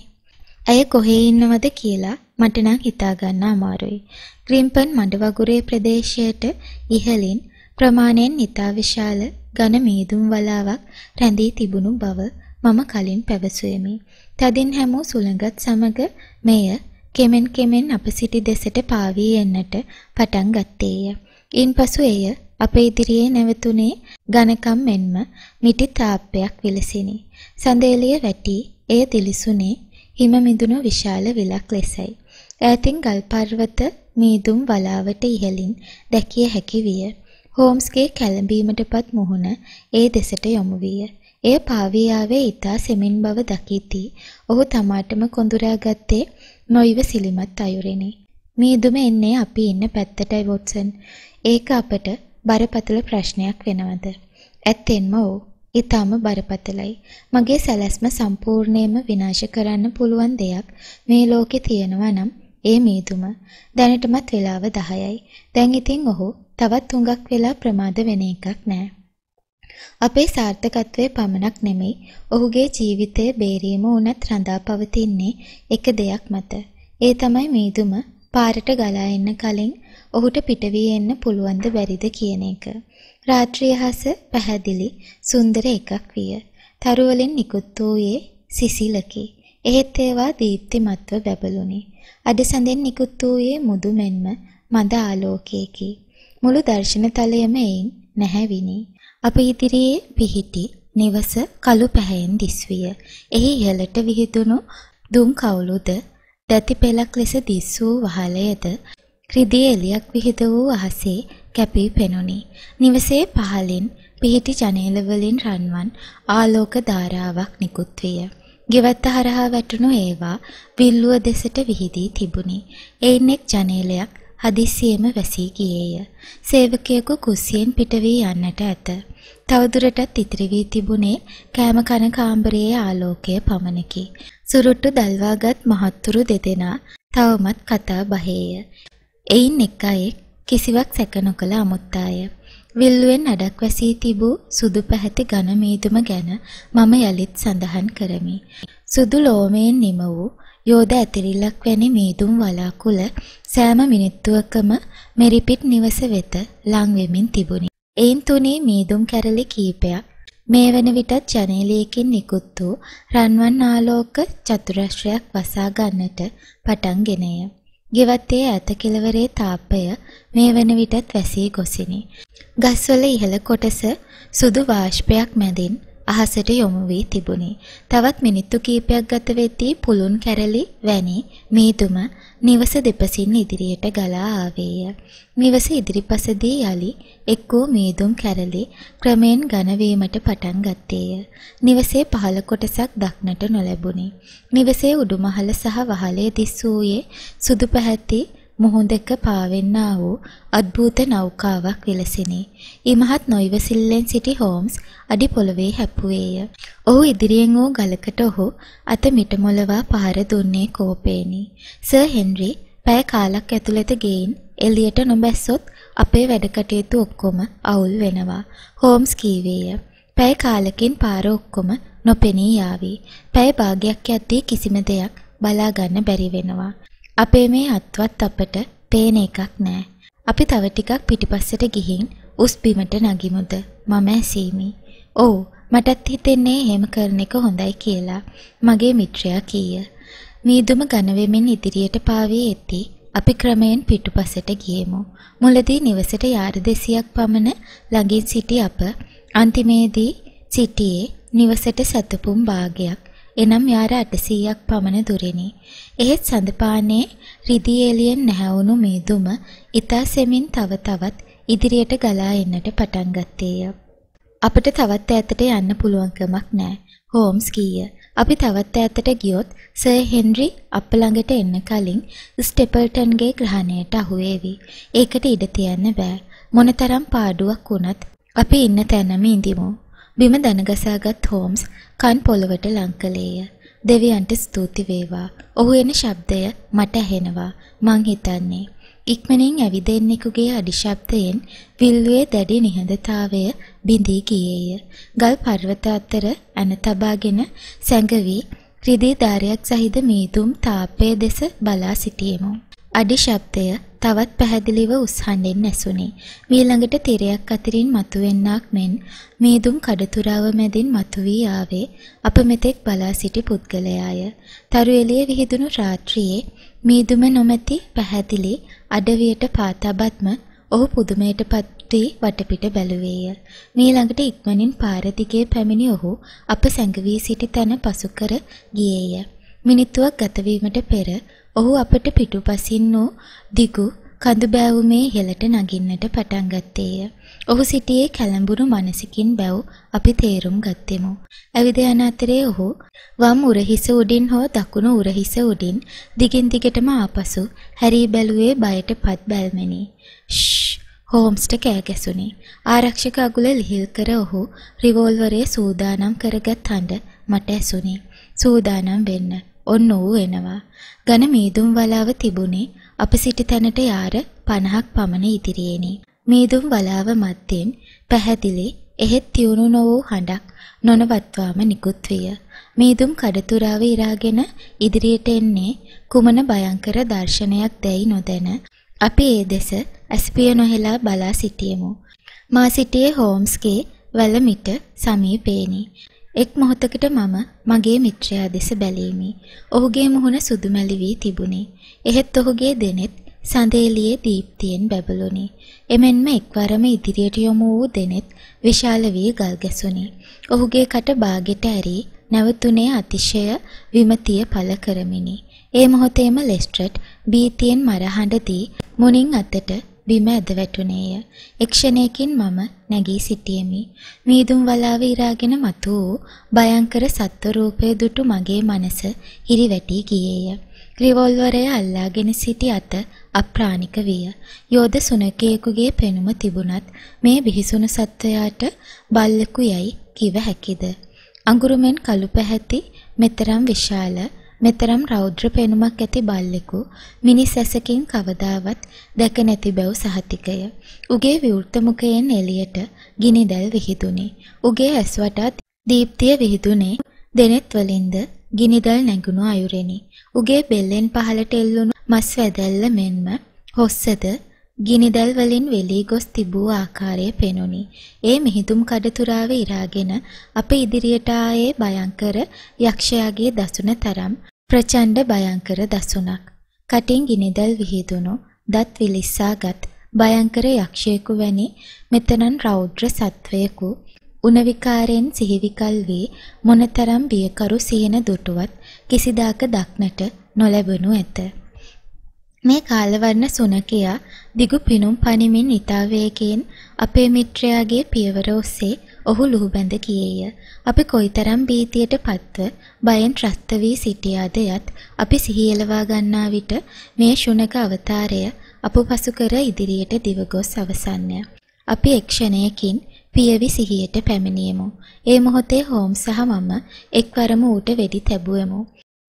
ඇය කොහේ ඉන්නවද කියලා මට නම් හිතාගන්න අමාරුයි. ක්‍රිම්පන් මඩ වගුරේ ප්‍රදේශයට ඉහළින් ප්‍රමාණයෙන් ඉතා විශාල ඝන මේදුම් වලාවක් රැඳී තිබුණු බව මම කලින් පැවසුවෙමි. තදින් හැමෝ සුළඟත් සමග මෙය කෙමෙන් කෙමෙන් අප සිටි දෙසට පාවී එන්නට පටන් ගත්තේය. ඉන්පසු එය අප ඉදිරියේ නැවතුනේ ඝනකම් මෙන්ම මිටි තාප්පයක් විලසිනි. සඳේලිය වැටි එය දිලිසුනේ හිම මිදුණු විශාල විලක් ලෙසයි. ඈතින් ගල් පර්වත මීදුම් වලාවට ඉහළින් දැකිය හැකි විය. හෝම්ස්ගේ කැළඹීමටපත් මුහුණ ඒ දෙසට යොමු විය. එය පාවී ආවේ ඊතා සෙමින් බව දකිති. ඔහු තමාටම කොඳුරාගත්තේ නොයිවසිලිමත් අයුරෙනි. මීදුම එන්නේ අපි ඉන්න පැත්තටයි වොට්සන්. ඒක අපට බරපතල ප්‍රශ්නයක් වෙනවද? ඇත්තෙන්ම ඔව්. ඊටාම බරපතලයි. මගේ සැලැස්ම සම්පූර්ණයෙන්ම විනාශ කරන්න පුළුවන් දෙයක් මේ ලෝකේ තියෙනවා නම් ඒ මීදුම. දැනටමත් වෙලාව 10යි. දැන් ඉතින් ඔහු තවත් හුඟක් වෙලා ප්‍රමාද වෙන එකක් නෑ. අපේ සාර්ථකත්වය පමණක් නෙමෙයි ඔහුගේ ජීවිතය බේරීම වුණත් රඳා පවතින්නේ එක දෙයක් මත. ඒ තමයි මීදුම පාරට ගලා එන්න කලින් ඔහුට පිටවී එන්න පුළුවන්ද බැරිද කියන එක. රාත්‍රී හස පැහැදිලි සුන්දර එකක් විය. තරු වලින් නිකුත් වූයේ සිසිලකි. එහෙත් ඒවා දීප්තිමත්ව බැබළුණි. අඩසඳෙන් නිකුත් වූයේ මුදු මෙන්ම මඳ ආලෝකයකි. මුළු දර්ශන තලයම එයින් නැහැවිනි. අප ඉදිරියේ පිහිටි නිවස කළු පැහැයෙන් දිස්විය. එහි ඉහළට විහිදුණු දුම් කවුළුද දැති පෙළක් ලෙස දිස් වූ වහලයද රිදී එළියක් විහිද වූ අහසේ කැපී පෙනුනි. නිවසේ පහළින් පිහිටි ජනේල වලින් රන්වන් ආලෝක ධාරාවක් නිකුත් විය. ගෙවත්ත හරහා වැටුණු ඒවා විල්ලුව දෙසට විහිදී තිබුණි. එයින් එක් ජනේලයක් හදිස්සියෙම වැසී ගියේය. සේවකයෙකු කුස්සියෙන් පිට වී යන්නට ඇත. තවදුරටත් ඉතිරි වී තිබුණේ කෑම කන කාමරයේ ආලෝකය පමණකි. සුරුට්ටු දල්වාගත් මහත්තුරු දෙදෙනා තවමත් කතා බහේය. එයින් එක් අයෙක් කිසිවක් සැක නොකළ අමුත්තාය. විල්ලුවෙන් අඩක් වැසී තිබූ සුදු පැහැති ඝන මීදුම ගැන මම යලිත් සඳහන් කරමි. සුදු ලෝමයෙන් නිම වූ යෝධ ඇතිරිල්ලක් වැනි මීදුම් වලාකුළ සෑම මිනිත්තුවකම මෙරිපිට් නිවස වෙත ලං වෙමින් තිබුණි. එයින් තුනේ මීදුම් කැරලි කීපයක් මේ වන විටත් ජනේලයකින් නිකුත් වූ රන්වන් ආලෝක චතුරස්‍රයක් වසා ගන්නට පටන්ගෙනය. ගෙවත්තේ ඈත කෙළවරේ තාප්පය මේ වන විටත් වැසී ගොසිනි. ගස්වල ඉහළ කොටස සුදු වාෂ්පයක් මැදින් අහසට යොමු වී තිබුණි. තවත් මිනිත්තු කිහිපයක් ගත වෙද්දී පුළුන් කැරලි වැනි මීදුම නිවස දෙපසින් ඉදිරියට ගලා ආවේය. නිවස ඉදිරිපසදී යලි එක් වූ මීදුම් කැරලි ක්‍රමෙන් ඝන වීමට පටන් ගත්තේය. නිවසේ පහළ කොටසක් දක්නට නොලැබුණි. නිවසේ උඩුමහල සහ වහලේ දිස් වූයේ සුදු පැහැති මුහුදක පාවෙන්නා වූ අද්භූත නෞකාවක් විලසිනි. ඉමහත් නොයිවසිල්ලෙන් සිටි හෝම්ස් අඩි පොළවේ හැප්පුවේය. ඔහු ඉදිරියෙන් වූ ගලකට ඔහු අත මිට මොලවා පහර දුන්නේ කෝපේනි. සර් හෙන්රි පැය කාලක් ඇතුළත ගෙයින් එළියට නොබැස්සොත් අපේ වැඩකටයුතු ඔක්කොම අවුල් වෙනවා. හෝම්ස් කීවේය. පැය කාලකින් පාර ඔක්කොම නොපෙනී යාවි. පැය භාගයක් යද්දී කිසිම දෙයක් බලා ගන්න බැරි වෙනවා. අපේ මේ අත්වත් අපට පේන එකක් නෑ. අපි තව ටිකක් පිටිපස්සට ගිහින් උස් බිමට නගිමුද? මම ඇසීමි. "ඔව්, මටත් හිතෙන්නේ එහෙම කරන එක හොඳයි කියලා." මගේ මිත්‍රයා කීය. මීදුම ඝන වෙමින් ඉදිරියට පාවී ඇති අපි ක්‍රමයෙන් පිටුපසට ගියෙමු. මුලදී නිවසට යාර 200ක් පමණ ළඟින් සිටි අප අන්තිමේදී සිටියේ නිවසට සැතපුම් භාගයක් එනම් යාර 800ක් පමණ දුරිනි. එහෙත් සඳපානේ රිදී එළියෙන් නැහැවුණු මේ දුම ඊතා සෙමින් තව තවත් ඉදිරියට ගලා එන්නට පටන් ගත්තේය. අපට තවත් ඈතට යන්න පුළුවන්කමක් නැහැ. හෝම්ස් කීය. අපි තවත් ඈතට ගියොත් සර් හෙන්රි අප ළඟට එන්න කලින් ස්ටෙපල්ටන්ගේ ග්‍රහණයට අහුවේවි. ඒකට ඉඩ තියන්න බෑ. මොනතරම් පාඩුවක් වුණත් අපි ඉන්න තැනම ඉඳිමු. බිම දනගසාගත් හෝම්ස් කන් පොළොවට ලං කළේය. දෙවියන්ට ස්තුති වේවා. ඔහු එන ශබ්දය මට ඇහෙනවා. මං හිතන්නේ ඉක්මනින් ඇවිදෙන්නෙකුගේ අඩි ශබ්දයෙන් විල්ලුවේ දැඩි නිහඬතාවය බිඳී ගියේය. ගල් පර්වත අතර ඇන තබාගෙන සැඟවි රිදී ධාරයක් සහිත මීදුම් තාපයේ දෙස බලා සිටියෙමු. අඩි ශබ්දය තවත් පැහැදිලිව උස්හඬෙන් ඇසුනේ. මීළඟට තිරයක් අතරින් මතුවෙන්නක් මෙන් මේදුම් කඩතුරාව මැදින් මතුවී ආවේ අප මෙතෙක් බලා සිටි පුද්ගලයාය. තරු එළිය විහිදුණු රාත්‍රියේ මීදුම නොමැති පැහැදිලි අඩවියට පාතබත්ම ඔහු පුදුමයට පත් වී වටපිට බැලුවේය. මීළඟට ඉක්මනින් පාර දිගේ පැමිණි ඔහු අප සැඟවී සිටි තැන පසු කර ගියේය. මිනිත්තුවක් ගතවීමට පෙර ඔහු අපට පිටුපසින් වූ දිගු කඳු බෑවුමේ ඉහළට නගින්නට පටන් ගත්තේය. ඔහු සිටියේ කැළඹුණු මනසකින් බැව් අපි තේරුම් ගත්තෙමු. ඇවිද යන අතරේ ඔහු වම් උරහිස උඩින් හෝ දකුණු උරහිස උඩින් දිගින් දිගටම ආපසු හැරී බැලුවේ බයට පත් බැල්මෙනි. ෂ් හෝම්ස්ට කෑ ගැසුණි. ආරක්ෂක අගුල ලිහිල් කර ඔහු රිවෝල්වරය සූදානම් කරගත් හඬ මට ඇසුණි. සූදානම් වෙන්න. ඔන්න ඌ එනවා. ඝන මීදුම් වලාව තිබුණේ අප සිටි තැනට යාර 50ක් පමණ ඉදිරියේනි. මීදුම් වලාව මැද්දෙන් පැහැදිලි එහෙත් තියුණු නො වූ හඬක් නොනවත්වාම නිකුත් විය. මීදුම් කඩතුරාව ඉරාගෙන ඉදිරියට එන්නේ කුමන භයංකර දර්ශනයක් දැයි නොදැන අපි ඒ දෙස ඇස්පිය නොහෙලා බලා සිටියෙමු. මා සිටියේ හෝම්ස්ගේ වැලමිට සමීපේනි. එක් මොහොතකට මම මගේ මිත්‍රයා දෙස බැලීමි. ඔහුගේ මුහුණ සුදු මැලි වී තිබුණි. එහෙත් ඔහුගේ දෙනෙත් සඳේලියේ දීප්තියෙන් බැබළුණි. එමෙන්ම එක්වරම ඉදිරියට යොමු වූ දෙනෙත් විශාල වී ගල් ගැසුණි. ඔහුගේ කට බාගෙට ඇරී නැවතුනේ අතිශය විමතිය පළ කරමිනි. ඒ මොහොතේම ලෙස්ට්‍රට් බීතියෙන් මරහඬ දී මුණින් අතට බිම ඇද වැටුණේය. එක්ෂණයකින් මම නැගී සිටියෙමි. මීදුම් වලාව ඉරාගෙන මතු වූ භයංකර සත්ත්ව රූපය දුටු මගේ මනස හිරිවැටී ගියේය. රිවෝල්වරය අල්ලාගෙන සිටි අත අප්‍රාණික විය. යෝධ සුනකයෙකුගේ පෙනුම තිබුණත් මේ බිහිසුණු සත්වයාට බල්ලකු යයි කිව හැකිද? අඟුරුමෙන් කළු පැහැති මෙතරම් විශාල මෙතරම් රෞද්‍ර පෙනුමක් ඇති බල්ලෙකු මිනිස් ඇසකින් කවදාවත් දැක නැති බැව් සහතිකය. උගේ විවෘත මුඛයෙන් එළියට ගිනිදැල් විහිදුනේ. උගේ ඇස් වටා දීප්තිය විහිදුනේ දෙනෙත් වලින්ද ගිනිදැල් නැගුණු අයුරෙනි. උගේ බෙල්ලෙන් පහළට එල්ලුණු මස් වැදැල්ල මෙන්ම හොස්සද ගිනිදැල් වලින් වෙලී ගොස් තිබූ ආකාරය පෙනුනි. ඒ මිහිඳුම් කඩතුරාව ඉරාගෙන අප ඉදිරියට ආයේ භයංකර යක්ෂයාගේ දසුන තරම් ප්‍රචණ්ඩ භයංකර දසුනක්. කටින් ගිනිදැල් විහිදුණු දත් විලිස්සාගත් භයංකර යක්ෂයෙකු වැනි මෙතනන් රෞද්‍ර සත්වයෙකු උණවිකාරයෙන් සිහිවිකල් වී මොනතරම් බියකරු සිහින දුටුවත් කිසිදාක දක්නට නොලැබෙනු ඇත. මේ කාලවර්ණ සුනකයා දිගු පිනුම් පනිමින් ඉතා වේගයෙන් අපේ මිත්‍රයාගේ පියවර ඔස්සේ ඔහු ලුහුබැඳ ගියේය. අපි කොයිතරම් බීතියට පත්ව බයෙන් ත්‍රස්ත වී සිටියාද යත් අපි සිහි එළවා ගන්නා විට මේ ශුනක අවතාරය අපු පසු කර ඉදිරියට දිව ගොස් අවසන්ය. අපි එක් ක්ෂණයකින් පියවි සිහියට පැමිණියෙමු. ඒ මොහොතේ හෝම් සහ මම එක්වරම ඌට වෙඩි තැබුවෙමු.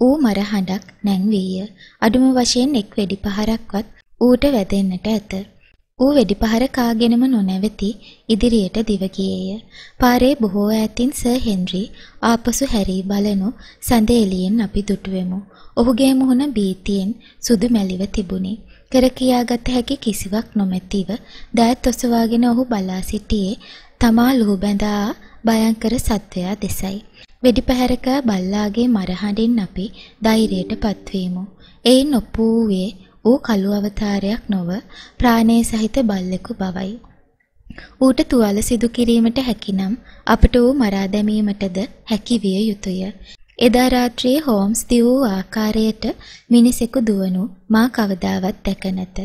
ඌ මර හඬක් නැංවීය. අඩුම වශයෙන් එක් වෙඩි පහරක්වත් ඌට වැදෙන්නට ඇත. ඌ වෙඩි පහර කාගෙනම නොනැවති ඉදිරියට දිව ගියේය. පාරේ බොහෝ ඈතින් සර් හෙන්රි ආපසු හැරී බලනු සඳ එළියෙන් අපි දුටුවෙමු. ඔහුගේ මුහුණ බීතියෙන් සුදු මැලිව තිබුණි. කර කියාගත හැකි කිසිවක් නොමැතිව දයත් ඔසවාගෙන ඔහු බලා සිටියේ තමා ලුහුබැඳා භයංකර සත්වයා දෙසයි. වෙඩි පැහැරක බල්ලාගේ මරහඬින් අපි ධෛර්යයට පත්වීමු. එයින් ඔප්පු වූයේ ඌ කළු අවතාරයක් නොව ප්‍රාණයේ සහිත බල්ලෙකු බවයි. ඌට තුවාල සිදු කිරීමට හැකිනම් අපට ඌ මරා දැමීමටද හැකි විය යුතුය. එදා රාත්‍රියේ හෝම්ස් දිවූ ආකාරයට මිනිසෙකු දුවනු මා කවදාවත් දැක නැත.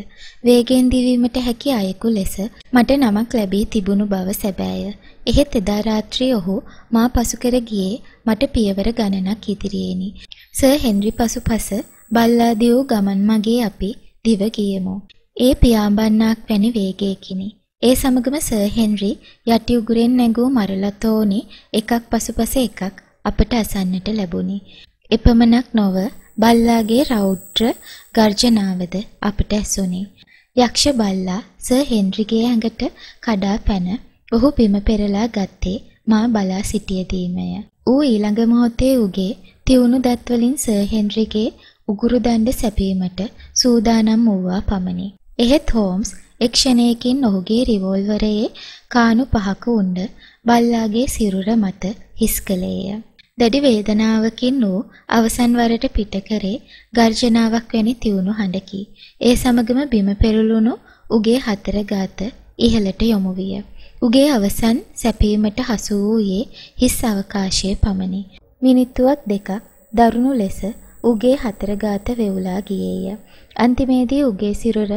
වේගෙන් දිවීමට හැකි අයෙකු ලෙස මට නමක් ලැබී තිබුණු බව සැබෑය. එහෙත් එදා රාත්‍රියේ ඔහු මා පසු කර ගියේ මට පියවර ගණනක් ඉදිරියෙනි. සර් හෙන්රි පසුපස බල්ලා දිවූ ගමන් මගේ අපි දිව ගියෙමු. ඒ පියාඹන්නක් වැනි වේගයකිනි. ඒ සමගම සර් හෙන්රි යටි උගුරෙන් නැගූ මරලතෝනි එකක් පසුපස එකක් අපට අසන්නට ලැබුණි. එපමණක් නොව බල්ලාගේ රෞද්‍ර ගර්ජනාවද අපට ඇසුණි. යක්ෂ බල්ලා සර් හෙන්රිගේ ඇඟට කඩා පැන ඔහු බිම පෙරලා ගත්තේ මා බලා සිටියදීමය. ඌ ඊළඟ මොහොතේ ඌගේ තියුණු දත් වලින් සර් හෙන්රිගේ උගුරු දණ්ඩ සැපීමට සූදානම් වූවා පමණි. එහෙත් හෝම්ස් එක් ක්ෂණයකින් ඔහුගේ රිවෝල්වරයේ කානු පහක උණ්ඩ බල්ලාගේ සිරුර මත හිස් කළේය. දැඩි වේදනාවකින් වූ අවසන් වරට පිටකරේ ගර්ජනාවක් වැනි තියුණු හඬකි. ඒ සමගම බිම පෙරළුණු උගේ හතර ගාත ඉහළට යොමු විය. උගේ අවසන් සැපීමට හසු වූයේ හිස් අවකාශයේ පමණි. මිනිත්තුවක් දෙකක් දරුණු ලෙස උගේ හතර ගාත වෙවුලා ගියේය. අන්තිමේදී උගේ සිරුර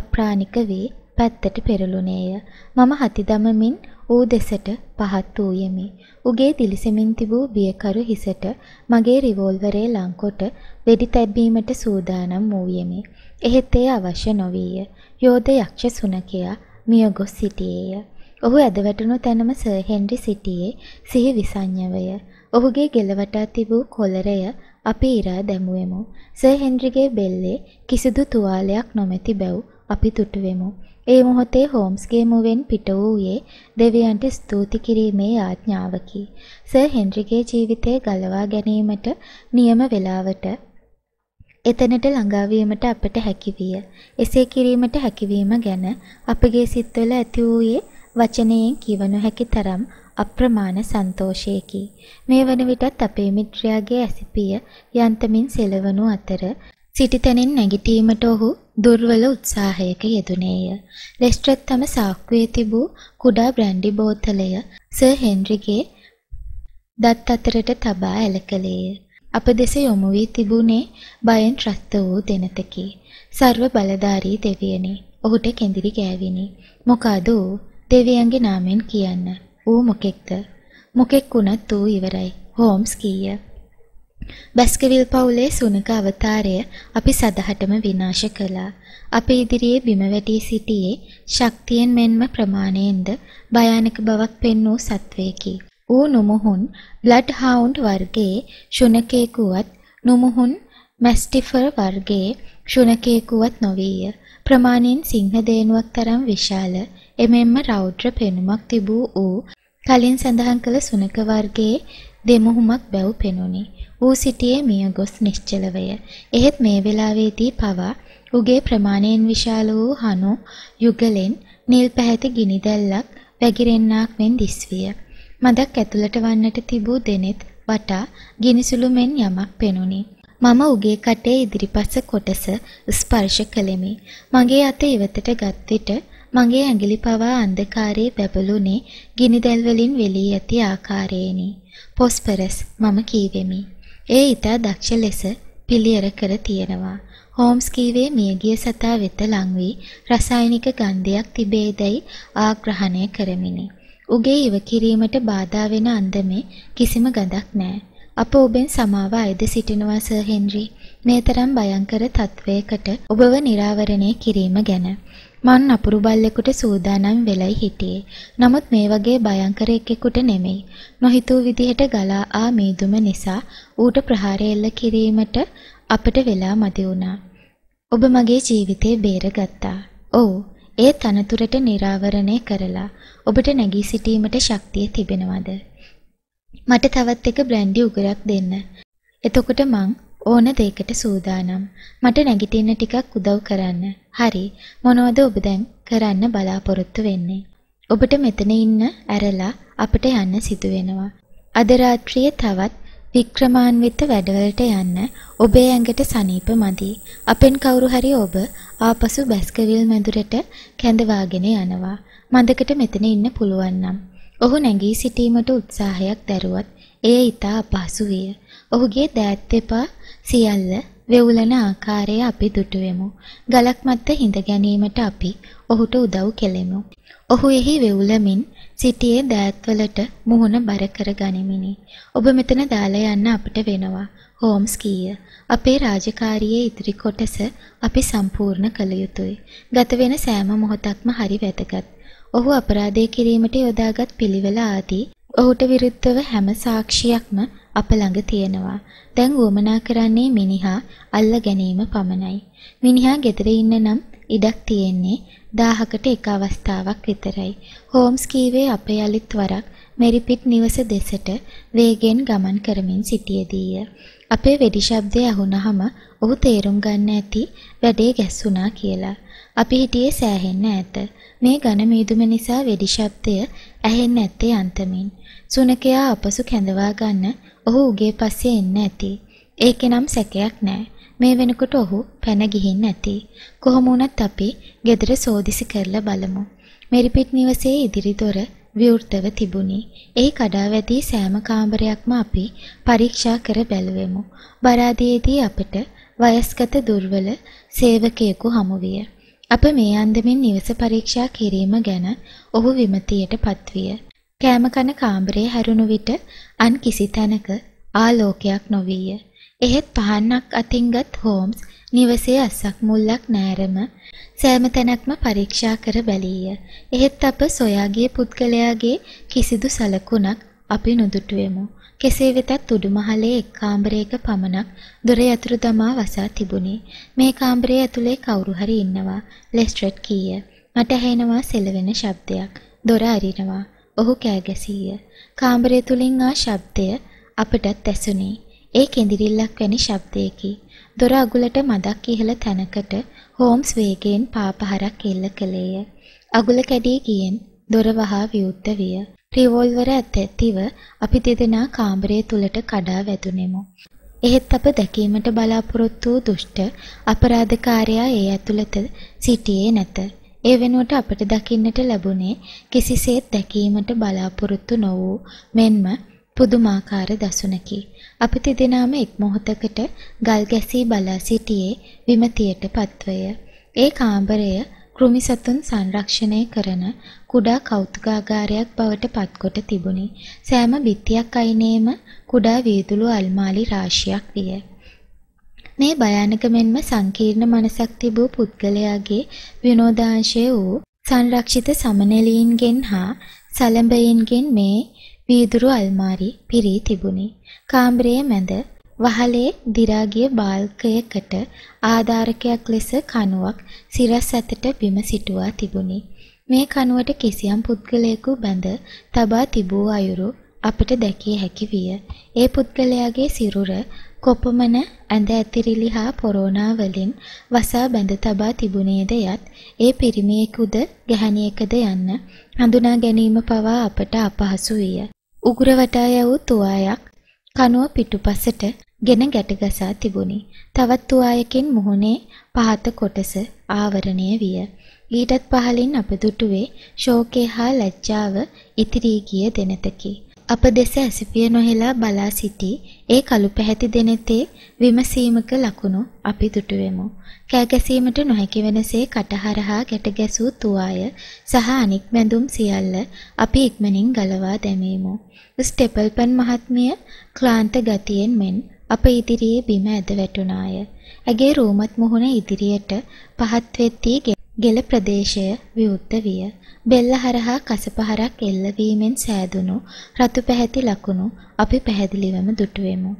අප්‍රාණික වී පැත්තට පෙරළුණේය. මම හති දමමින් ඌ දෙසට පහත් වූ යෙමි. උගේ දිලිසෙමින් තිබූ බියකරු හිසට මගේ රිවෝල්වරේ ලංකොට වෙඩි තැබීමට සූදානම් වූ යෙමි. එහෙත් එය අවශ්‍ය නොවීය. යෝධ යක්ෂ සුනකයා මියගොස් සිටියේය. ඔහු ඇදවැටුණු තැනම සර් හෙන්රි සිටියේ සිහි විසඤ්ඤවය. ඔහුගේ ගෙලවටා තිබූ කොලරය අපි ඉරා දැමුවෙමු. සර් හෙන්රිගේ බෙල්ලේ කිසිදු තුවාලයක් නොමැති බැව් අපි තුටුවෙමු. ඒ මොහොතේ හෝම්ස්ගේ මුවෙන් පිට වූයේ දෙවියන්ට ස්තුති කිරීමේ ආඥාවකි. සර් හෙන්රිගේ ජීවිතය ගලවා ගැනීමට නියම වේලාවට එතනට ළඟාවීමට අපට හැකිවිය. එසේ කිරීමට හැකිවීම ගැන අපගේ සිත්වල ඇති වූයේ වචනයෙන් කිව නොහැකි තරම් අප්‍රමාණ සන්තෝෂයකි. මේ වන විටත් අපේ මිත්‍රයාගේ ඇසිපිය යන්තමින් සෙලවනු අතර සිටිතැනින් නැගිටීමට ඔහු දුර්වල උත්සාහයක යෙදුනේය. ලෙස්ට්‍රට් තම සාක්කුවේ තිබූ කුඩා බ්‍රැන්ඩි බෝතලය සර් හෙන්රිගේ දත් අතරට තබා ඇලකලේය. අප දෙස යොමු වී තිබුණේ බයෙන් ත්‍රස්ත වූ දෙනතකි. ਸਰව බලධාරී දෙවියනි. ඔහුට කෙඳිරි ගෑවිනි. මොකද ඌ දෙවියන්ගේ නාමෙන් කියන්න. ඌ මොකෙක්ද? මොකෙක් වුණත් ඌ ඉවරයි. හෝම්ස් කීය. බස්කවිල් පවුලේ සුනක අවතාරය අපි සදහටම විනාශ කළා. අප ඉදිරියේ බිම වැටී සිටියේ ශක්තියෙන් මෙන්ම ප්‍රමාණයෙන්ද භයානක බවක් පෙන් වූ සත්වයකි. ඌ නොමුහුන් බ්ලඩ් හවුන්ඩ් වර්ගයේ ශුනකේකුවත් නොමුහුන් මැස්ටිෆර් වර්ගයේ ශුනකේකුවත් නොවීය. ප්‍රමාණයෙන් සිංහ දේනුවක් තරම් විශාල එමෙන්ම රෞද්‍ර පෙනුමක් තිබූ ඌ කලින් සඳහන් කළ සුනක වර්ගයේ දෙමුහුමක් බැව් පෙනුනි. ඌ සිටියේ මියගොස් නිශ්චලවය. එහෙත් මේ වෙලාවේදී පවා ඌගේ ප්‍රමාණයෙන් විශාල වූ හනු යුගලෙන් නිල් පැහැති ගිනි දැල්ලක් වැగిරෙන්නාක් මෙන් දිස්විය. මදක් ඇතුළට වන්නට තිබූ දෙනෙත් වටා ගිනිසුළු මෙන් යමක් පෙනුනි. මම උගේ කටේ ඉදිරිපස කොටස ස්පර්ශ කළෙමි. මගේ අත ඉවතට ගත් විට මගේ ඇඟිලි පවා අන්ධකාරයේ බැබළුනේ ගිනිදැල් වලින් වෙලී ඇති ආකාරයෙනි. පොස්පරස් මම කීවෙමි. ඒ ඉතා දක්ෂ ලෙස පිළියෙර කර තියෙනවා. හෝම්ස් කීවේ මියගිය සතා වෙත ලංවී රසායනික ගන්ධයක් තිබේදැයි ආග්‍රහණය කරමිනි. උගේ ඉව කිරීමට බාධා වෙන අන්දමේ කිසිම ගඳක් නැහැ. අප ඔබෙන් සමාව අයද සිටිනවා සර් හෙන්රි. මේ තරම් භයංකර තත්වයකට ඔබව නිරාවරණය කිරීම ගැන මං නපුරු බල්ලෙකුට සූදානම් වෙලයි හිටියේ. නමුත් මේ වගේ භයංකර එකෙකුට නෙමෙයි. නොහිතූ විදිහට ගලා ආ මීදුම නිසා ඌට ප්‍රහාරය එල්ල කිරීමට අපට වෙලා මදි වුණා. ඔබ මගේ ජීවිතේ බේරගත්තා. ඔව්. ඒ තනතුරට निराවරණය කරලා ඔබට නැගී සිටීමට ශක්තිය තිබෙනවද? මට තවත් එක බ්‍රැන්ඩි උගරක් දෙන්න. එතකොට මං ඕන දෙයකට සූදානම්. මට නැගිටින්න ටිකක් උදව් කරන්න. හරි මොනවද ඔබ දැන් කරන්න බලාපොරොත්තු වෙන්නේ? ඔබට මෙතන ඉන්න ඇරලා අපිට යන්න සිදු වෙනවා. අද රාත්‍රියේ තවත් වික්‍රමාන්විත වැඩවලට යන්න ඔබේ ඇඟට සනීප මදි. අපෙන් කවුරු හරි ඔබ ආපසු බැස්කවිල් මැදුරට කැඳවාගෙන යනවා. මන්දකට මෙතන ඉන්න පුළුවන් නම්. ඔහු නැගී සිටීමට උත්සාහයක් දැරුවත් එය ඊට අපහසු විය. ඔහුගේ දෑත් දෙපා සියල්ල වෙවුලන ආකාරය අපි දුටුවෙමු. ගලක් මත හිඳ ගැනීමට අපි ඔහුට උදව් කෙළෙමු. ඔහු එහි වෙවුලමින් සිටියේ දෑත්වලට මුහුණ බර කර ගනිමිනි. ඔබ මෙතන දාලා යන්න අපිට වෙනවා. හෝම්ස් කීය. අපේ රාජකාරියේ ඉදිරි කොටස අපි සම්පූර්ණ කළ යුතුයි. ගත වෙන සෑම මොහොතක්ම හරි වැදගත්. ඔහු අපරාධය කිරීමට යොදාගත් පිළිවෙල ආදී ඔහුට විරුද්ධව හැම සාක්ෂියක්ම අප ළඟ තියෙනවා. දැන් වුවමනා කරන්නේ මිනිහා අල්ල ගැනීම පමණයි. මිනිහා ගෙදර ඉන්න නම් ඉඩක් තියෙන්නේ 1000කට එක අවස්ථාවක් විතරයි. හෝම්ස් කීවේ අප යලිත් වරක් මෙරිපිට් නිවස දෙසට වේගෙන් ගමන් කරමින් සිටියේදීය. අපේ වෙඩි ශබ්දය ඇහුනහම ඔහු තේරුම් ගන්න ඇති වැඩේ ගැස්සුණා කියලා. අපි හිටියේ සෑහෙන්න ඇත. මේ ඝන මීදුම නිසා වෙඩි ශබ්දය ඇහෙන්නේ නැත්තේ අන්තමින්. සුනකයා අපසු කැඳවා ගන්න ඔහු උගේ පස්සේ එන්න ඇති. ඒකේනම් සැකයක් නෑ. මේ වෙනකොට ඔහු පැන ගිහින් නැති. කොහොම වුණත් අපි ගෙදර සෝදිසි කරලා බලමු. මෙරිපිට නිවසේ ඉදිරි දොර විවෘතව තිබුණි. එහි කඩාවැදී සෑම කාමරයක්ම අපි පරීක්ෂා කර බැලුවෙමු. බරාදියේදී අපට වයස්ගත දුර්වල සේවකයෙකු හමු විය. අප මේ අන්දමින් නිවස පරීක්ෂා කිරීම ගැන ඔහු විමතියට පත්විය. කෑම කන කාමරේ හැරුණු විට අන් කිසි තැනක ආලෝකයක් නොවිය. එහෙත් පහන්නක් අතින්ගත් හෝම්ස් නිවසේ අස්සක් මුල්ලක් නෑරම සෑම තැනක්ම පරීක්ෂා කර බැලීය. එහෙත් අප සොයාගිය පුද්ගලයාගේ කිසිදු සලකුණක් අපි නොදුටුවෙමු. කෙසේ වෙතත් උඩුමහලේ එක් කාමරයක පමණක් දොර යතුරු දමා වසා තිබුණි. මේ කාමරයේ ඇතුලේ කවුරු හරි ඉන්නවා. ලෙස්ට්‍රඩ් කීය. මට ඇහෙනවා සෙලවෙන ශබ්දයක්. දොර අරිනවා. ඔහු කෑ ගැසීය. කාමරය තුලින් ආ ශබ්දය අපටත් ඇසුණි. ඒ කෙඳිරිල්ලක් වැනි ශබ්දයකි. දොර අගුලට මදක් ඉහළ තැනකට හෝම්ස් වේගයෙන් පාපහරක් එල්ල කළේය. අගුල කැඩී ගියෙන් දොර වහා විවුර්ත විය. රිවෝල්වර ඇතැතිව අපි දෙදෙනා කාමරය තුලට කඩා වැදුනෙමු. එහෙත් අප දැකීමට බලාපොරොත්තු වූ දුෂ්ට අපරාධකාරයා ඒ ඇතුළත සිටියේ නැත. ඒ වෙනුවට අපට දකින්නට ලැබුණේ කිසිසේත් දැකීමට බලාපොරොත්තු නො වූ මෙන්ම පුදුමාකාර දසුනකි. අපි තිදෙනාම එක් මොහොතකට ගල් ගැසී බලා සිටියේ විමතියට පත්වය. ඒ කාමරය කෘමි සතුන් සංරක්ෂණය කරන කුඩා කෞතුකාගාරයක් බවට පත්කොට තිබුණි. සෑම බිත්තියක් අයිනේම කුඩා වීදුළු අල්මාලි රාශියක් විය. මේ භයානක මෙන්ම සංකීර්ණ මනසක් තිබූ පුද්ගලයාගේ විනෝදාංශය වූ සංරක්ෂිත සමනලීන්ගෙන් හා සලඹයින්ගෙන් මේ වීදුරු අල්මාරි පිරී තිබුණි. කාමරයේ මැද වහලේ දිරාගිය බාල්කයකට ආධාරකයක් ලෙස කණුවක් සිරස් ඇතට බිම සිටුවා තිබුණි. මේ කණුවට කිසියම් පුද්ගලයෙකු බැඳ තබා තිබූ අයුරු අපට දැකිය හැකි විය. ඒ පුද්ගලයාගේ සිරුර කොපමණ ඇඳ ඇතිරිලි හා පොරෝනා වලින් වසා බැඳ තබා තිබුණේද යත් ඒ පිරිමියෙකුද ගැහණියකද යන්න හඳුනා ගැනීම පවා අපට අපහසු විය. උගුර වටා යවූ තුවායක් කනුව පිටුපසට ගෙන ගැටගසා තිබුණි. තවත් තුවායකින් මුහුණේ පහත කොටස ආවරණය විය. ඊටත් පහලින් අප දුටුවේ ශෝකය හා ලැජ්ජාව ඉතිරී ගිය දෙනතකි. අප දෙස ඇසිපිය නොහෙලා බලා සිටි ඒ කළු පැහැති දෙනෙතේ විමසීමක ලකුණු අපි දුටුවෙමු. කෑගැසීමට නොහැකි වෙනසේ කටහරහා ගැට ගැසූ තුවාය සහ අනික් බැඳුම් සියල්ල අපි ඉක්මනින් ගලවා දැමීමු. ස්ටෙපල්පන් මහත්මිය ක්ලාන්ත ගතියෙන් මෙන් අප ඉදිරියේ බිම ඇද වැටුණාය. ඇගේ රූමත් මුහුණ ඉදිරියට පහත් වෙද්දී ගෙල ප්‍රදේශය විවුර්ත විය. බෙල්ල හරහා කසපහරක් එල්ලවීමෙන් සෑදුණු රතු පැහැති ලකුණු අපි පැහැදිලිවම දුටුවෙමු.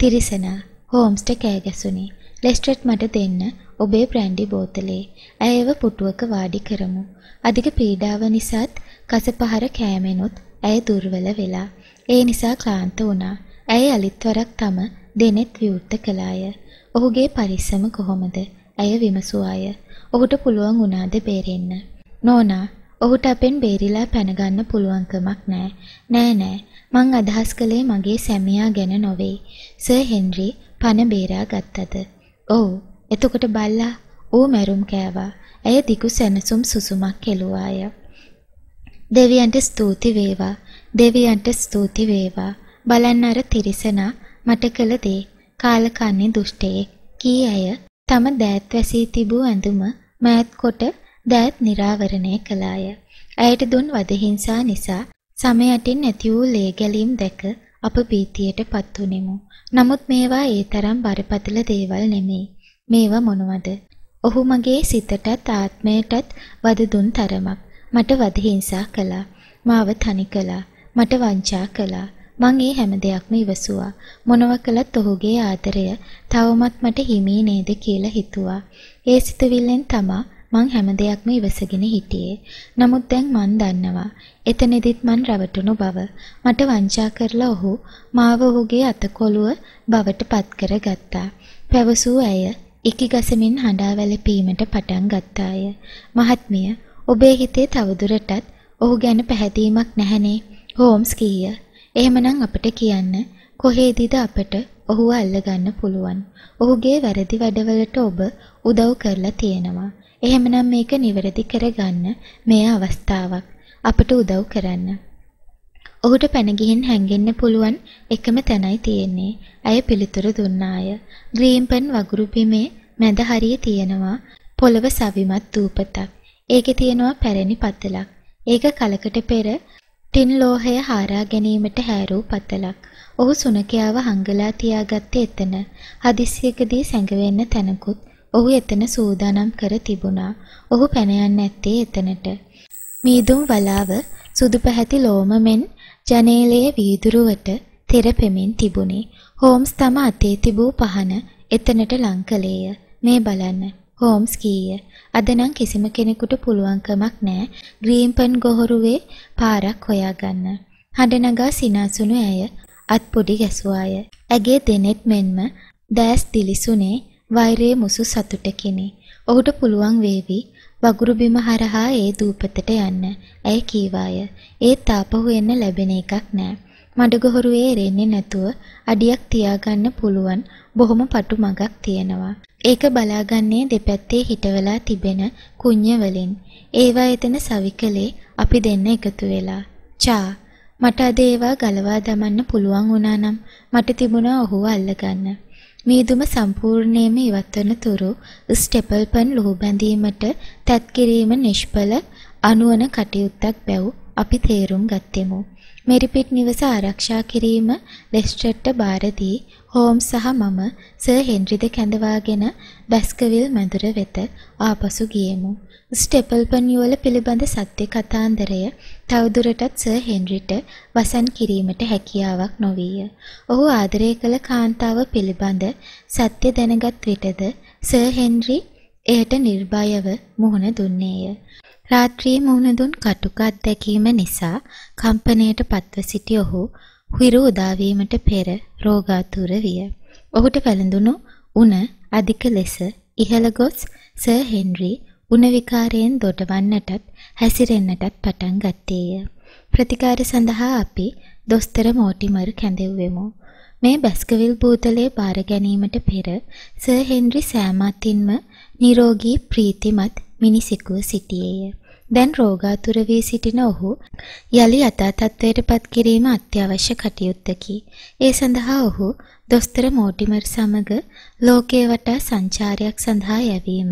තිරිසනා හෝම්ස්ට කෑ ගැසුනි. ලෙස්ට්‍රට් මට දෙන්න ඔබේ බ්‍රැන්ඩි බෝතලේ. ඇයව පුටුවක වාඩි කරමු. අධික පීඩාව නිසාත් කසපහර කෑමෙනුත් ඇය දුර්වල වෙලා. ඒ නිසා ක්ලාන්ත වුණා. ඇය අලිත්වරක් තම දෙනෙත් විවෘත කළාය. ඔහුගේ පරිස්සම කොහොමද? ඇය විමසුවාය. ඔහුට පුළුවන් වුණාද බේරෙන්න? නෝනා ඔහුට අපෙන් බේරිලා පැනගන්න පුළුවන්කමක් නෑ. නෑ නෑ. මං අදහස් කළේ මගේ සැමියා ගැන නොවේ. සර් හෙන්රි පණ බේරා ගත්තද? ඔව්. එතකොට බල්ලා ඌ මැරුම් කෑවා. ඇය දිගු සැනසුම් සුසුමක් කෙළුවාය. දෙවියන්ට ස්තුති වේවා. දෙවියන්ට ස්තුති වේවා. බලන්න අර තිරිසනා මට කළ දේ. කාලකන්ණි දුෂ්ටයේ කී ඇය තම දෑත් වැසී තිබූ ඇඳුම මෑත් කොට දෑත් निराවරණය කළාය. ඇයට දුන් වදහිංසා නිසා සමයටින් ඇති වූ ලේ ගැලීම් දැක අප බීතියට පත් වුනෙමු. නමුත් මේවා ඒ තරම් බරපතල දේවල් නෙමෙයි. මේවා මොනවද? ඔහු මගේ සිතටත් ආත්මයටත් වද දුන් තරමක්. මට වදහිංසා කළා. මාව තනි කළා. මට වංචා කළා. මං ඒ හැම දෙයක්ම ඉවසුවා. මොනව කළත් ඔහුගේ ආදරය තවමත් මට හිමි නේද කියලා හිතුවා. ඒ සිතුවිල්ලෙන් තමා මං හැම දෙයක්ම ඉවසගෙන හිටියේ. නමුත් දැන් මං දන්නවා එතනදිත් මං රැවටුණු බව. මට වංචා කරලා ඔහු මාව ඔහුගේ අතකොළුව බවට පත් කරගත්තා. පැවසූ ඇය ඉකි ගසමින් හඬා වැළපීමට පටන් ගත්තාය. මහත්මිය, ඔබේ හිතේ තවදුරටත් ඔහු ගැන පැහැදීමක් නැහනේ. හෝම්ස් කීය. එහෙමනම් අපිට කියන්න කොහේදීද අපට ඔහුව අල්ලගන්න පුළුවන්. ඔහුගේ වැරදි වැඩවලට ඔබ උදව් කරලා තියෙනවා. එහෙමනම් මේක නිවැරදි කරගන්න මේ අවස්ථාවක්. අපට උදව් කරන්න. ඔහුට පැන ගිහින් හැංගෙන්න පුළුවන් එකම තැනයි තියෙන්නේ. ඇය පිළිතුරු දුන්නාය. ග්‍රීම්පන් වගුරු බිමේ මැද හරිය තියෙනවා පොළව සවිමත් දූපතක්. ඒකේ තියෙනවා පැරණි පතලක්. ඒක කලකට පෙර ටින් ලෝහය හාරා ගැනීමට හැරූ පතලක්. ඔහු සුනකයාව හංගලා තියාගත්තේ එතන. හදිස්සියකදී සැඟවෙන්න තැනකුත් ඔහු එතන සූදානම් කර තිබුණා. ඔහු පැන ඇත්තේ එතනට. මීදුම් වලාව සුදු පැහැති ලෝම මෙන් ජනේලයේ වීදුරුවට තෙරපෙමින් තිබුණේ. හෝම්ස් තම අතේ තිබූ පහන එතනට ලං කළේය. මේ බලන්න. හෝම්ස් කීය. අද නම් කිසිම කෙනෙකුට පුළුවන්කමක් නැහැ ග්‍රීන්පන් ගොහරුවේ පාරක් හොයාගන්න. හඬනගා සිනාසුණු ඇය අත් පොඩි ගැසුවාය. ඇගේ දෙනෙත් මෙන්ම දැස් දිලිසුනේ වෛරයේ මුසු සතුටකිනි. ඔහුට පුළුවන් වේවි වගුරු බිම හරහා ඒ දූපතට යන්න. ඇය කීවාය. ඒත් ආපහු එන්න ලැබෙන එකක් නෑ. මඩගොහරුවේ එරෙන්නේ නැතුව අඩියක් තියාගන්න පුළුවන් බොහොම පටු මගක් තියෙනවා. ඒක බලාගන්නේ දෙපැත්තේ හිටවලා තිබෙන කුඤ්ඤ වලින්. ඒවා එතන සවිකලේ අපි දෙන්න එකතු වෙලා. චා මට අද ඒවා ගලවා දමන්න පුළුවන් වුණා නම් මට තිබුණා ඔහුව අල්ලගන්න. මීදුම සම්පූර්ණයෙන්ම ඉවත් වන තුරු ස්ටෙපල්පන් ලොහු බැඳීමට තැත් කිරීම නිෂ්ඵල අනුවන කටයුත්තක් බැව් අපි තේරුම් ගත්තෙමු. මෙරිපිට් නිවස ආරක්ෂා කිරීම ලෙස්ට්‍රට්ට බාර දී හෝම් සහ මම සර් හෙන්රිද කැඳවාගෙන බැස්කවිල් මැදුර වෙත ආපසු ගියෙමු. ස්ටෙපල්පන් යුවල පිළිබඳ සත්‍ය කතාන්දරය තවදුරටත් සර් හෙන්රිට වසන් කිරීමට හැකියාවක් නොවීය. ඔහු ආදරය කළ කාන්තාව පිළිබඳ සත්‍ය දැනගත් විටද සර් හෙන්රි එයට නිර්භයව මුහුණ දුන්නේය. රාත්‍රියේ මුහුණ දුන් කටුක අත්දැකීම නිසා කම්පනයට පත්ව සිටි ඔහු හිරු උදාවීමට පෙර රෝගාතුර විය. ඔහුට වැළඳුණු උණ අධික ලෙස ඉහළ ගොස් සර් හෙන්රි උණ විකාරයෙන් දොඩවන්නටත් හැසිරෙන්නටත් පටන් ගත්තේය. ප්‍රතිකාර සඳහා අපි දොස්තර මෝටිමර් කැඳෙව්වෙමු. මේ බැස්කවිල් බූතලේ බාර ගැනීමට පෙර සර් හෙන්රි සෑමතින්ම නිරෝගී ප්‍රීතිමත් මිනිසෙකු සිටියේය. දැන් රෝගාතුර වී සිටින ඔහු යලි යථා තත්ත්වයට පත් කිරීම අත්‍යවශ්‍ය කටයුත්තකි. ඒ සඳහා ඔහු දොස්තර මෝටිමර් සමග ලෝකය වටා සංචාරයක් සඳහා යැවීම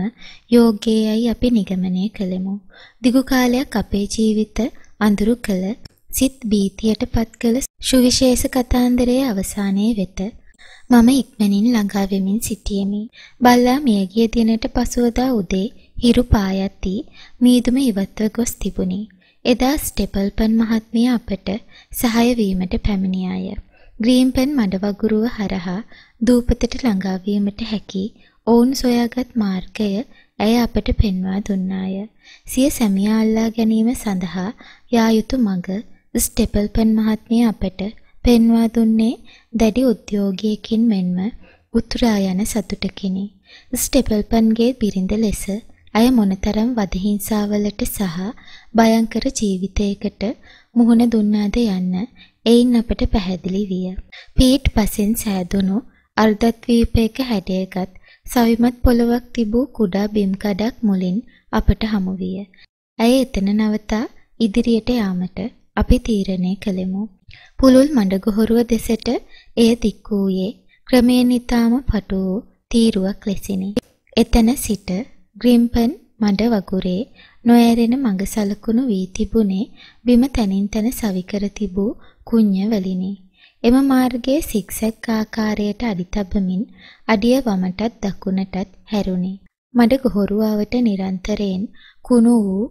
යෝග්‍යයයි අපි නිගමනය කළෙමු. දිගු කාලයක් අපේ ජීවිත අඳුරු කළ සිත් බීතියට පත් කළ සුවිශේෂ කතාන්දරයේ අවසානයේ වෙත මම ඉක්මනින් ළඟා වෙමින් සිටියෙමි. බල්ලා මියගිය දිනට පසුවදා උදේ හිරු පායත්දී මීදුම ඉවත්ව ගොස් තිබුණි. එදා ස්ටෙපල්පන් මහත්මිය අපට සහාය වීමට පැමිණියාය. ග්‍රීන්පෙන් මඩවගුරුව හරහා දූපතට ළඟා වීමට හැකි ඔවුන් සොයාගත් මාර්ගය ඇය අපට පෙන්වා දුන්නාය. සිය සැමියා අල්ලා ගැනීම සඳහා යා යුතු මඟ ස්ටෙපල්පන් මහත්මිය අපට පෙන්වා දුන්නේ දැඩි උද්‍යෝගයකින් මෙන්ම උතුරා යන සතුටකිනි. ස්ටෙපල්පන්ගේ බිරිඳ ලෙස ඇය මොනතරම් වදහිංසාවලට සහ භයංකර ජීවිතයකට මුහුණ දුන්නාද යන්න එයින් අපට පැහැදිලි විය. පීට් පසින් සෑදුණු අර්ධද්වීපයක හැඩයගත් සවිමත් පොළොවක් තිබූ කුඩා බිම් කඩක් මුලින් අපට හමු විය. ඇය එතන නවතා ඉදිරියට යාමට අපි තීරණය කළෙමු. පුලුල් මඩගොහරුව දෙසට එය දික් වූයේ ක්‍රමයෙන් ඊටාම පටු වූ තීරුවක් ලෙසිනි. එතන සිට ග්‍රිම්පන් මඩ වගුරේ නොඇරෙන මඟ සලකුණු වී තිබුණේ බිම තනින් තන සවිකර තිබූ කුඤ්ඤ වලිනි. එම මාර්ගයේ සික්සැක් ආකාරයට අඩිතබමින් අඩිය වමටත් දකුණටත් හැරුණි. මඩ ගොහරුවාවට නිරන්තරයෙන් කුණු වූ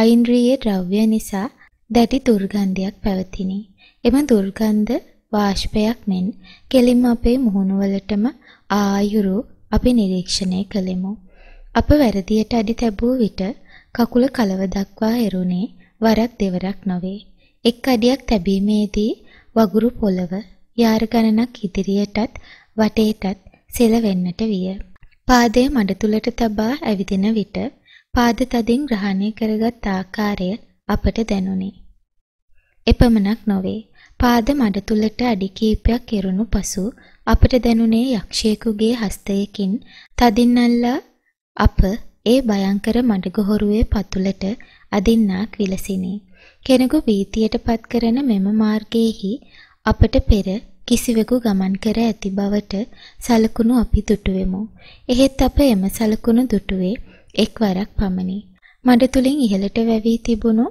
අයින්ද්‍රියේ ද්‍රව්‍ය නිසා දැඩි දුර්ගන්ධයක් පැවතිනි. එම දුර්ගන්ධ වාෂ්පයක් මෙන් කෙලින්ම අපේ මුහුණුවලටම ආයුරු අපි නිරීක්ෂණය කළෙමු. අප වැරදියට අඩි තැබූ විට කකුල කලව දක්වා එරුණේ වරක් දෙවරක් නොවේ. එක් අඩියක් තැබීමේදී වගුරු පොළව යාර ගණනක් ඉදිරියටත් වටේටත් සෙලවෙන්නට විය. පාදයේ මඩ තුලට තබා ඇවිදින විට පාද තදින් ග්‍රහණය කරගත් ආකාරය අපට දැනුනි. එපමණක් නොවේ. පාද මඩ තුලට අඩි කීපයක් කෙරුණු පසු අපට දැනුනේ යක්ෂයෙකුගේ හස්තයකින් තදින් අල්ලා අප ඒ භයංකර මඩගොහරුවේ පතුලට අදින්නාක් විලසිනේ. කෙනෙකු වීතියට පත් කරන මෙම මාර්ගයේහි අපට පෙර කිසිවෙකු ගමන් කර ඇති බවට සලකුණු අපි දුටුවෙමු. එහෙත් අප එම සලකුණු දුටුවේ එක්වරක් පමණි. මඩ තුලින් ඉහළට වැවී තිබුණු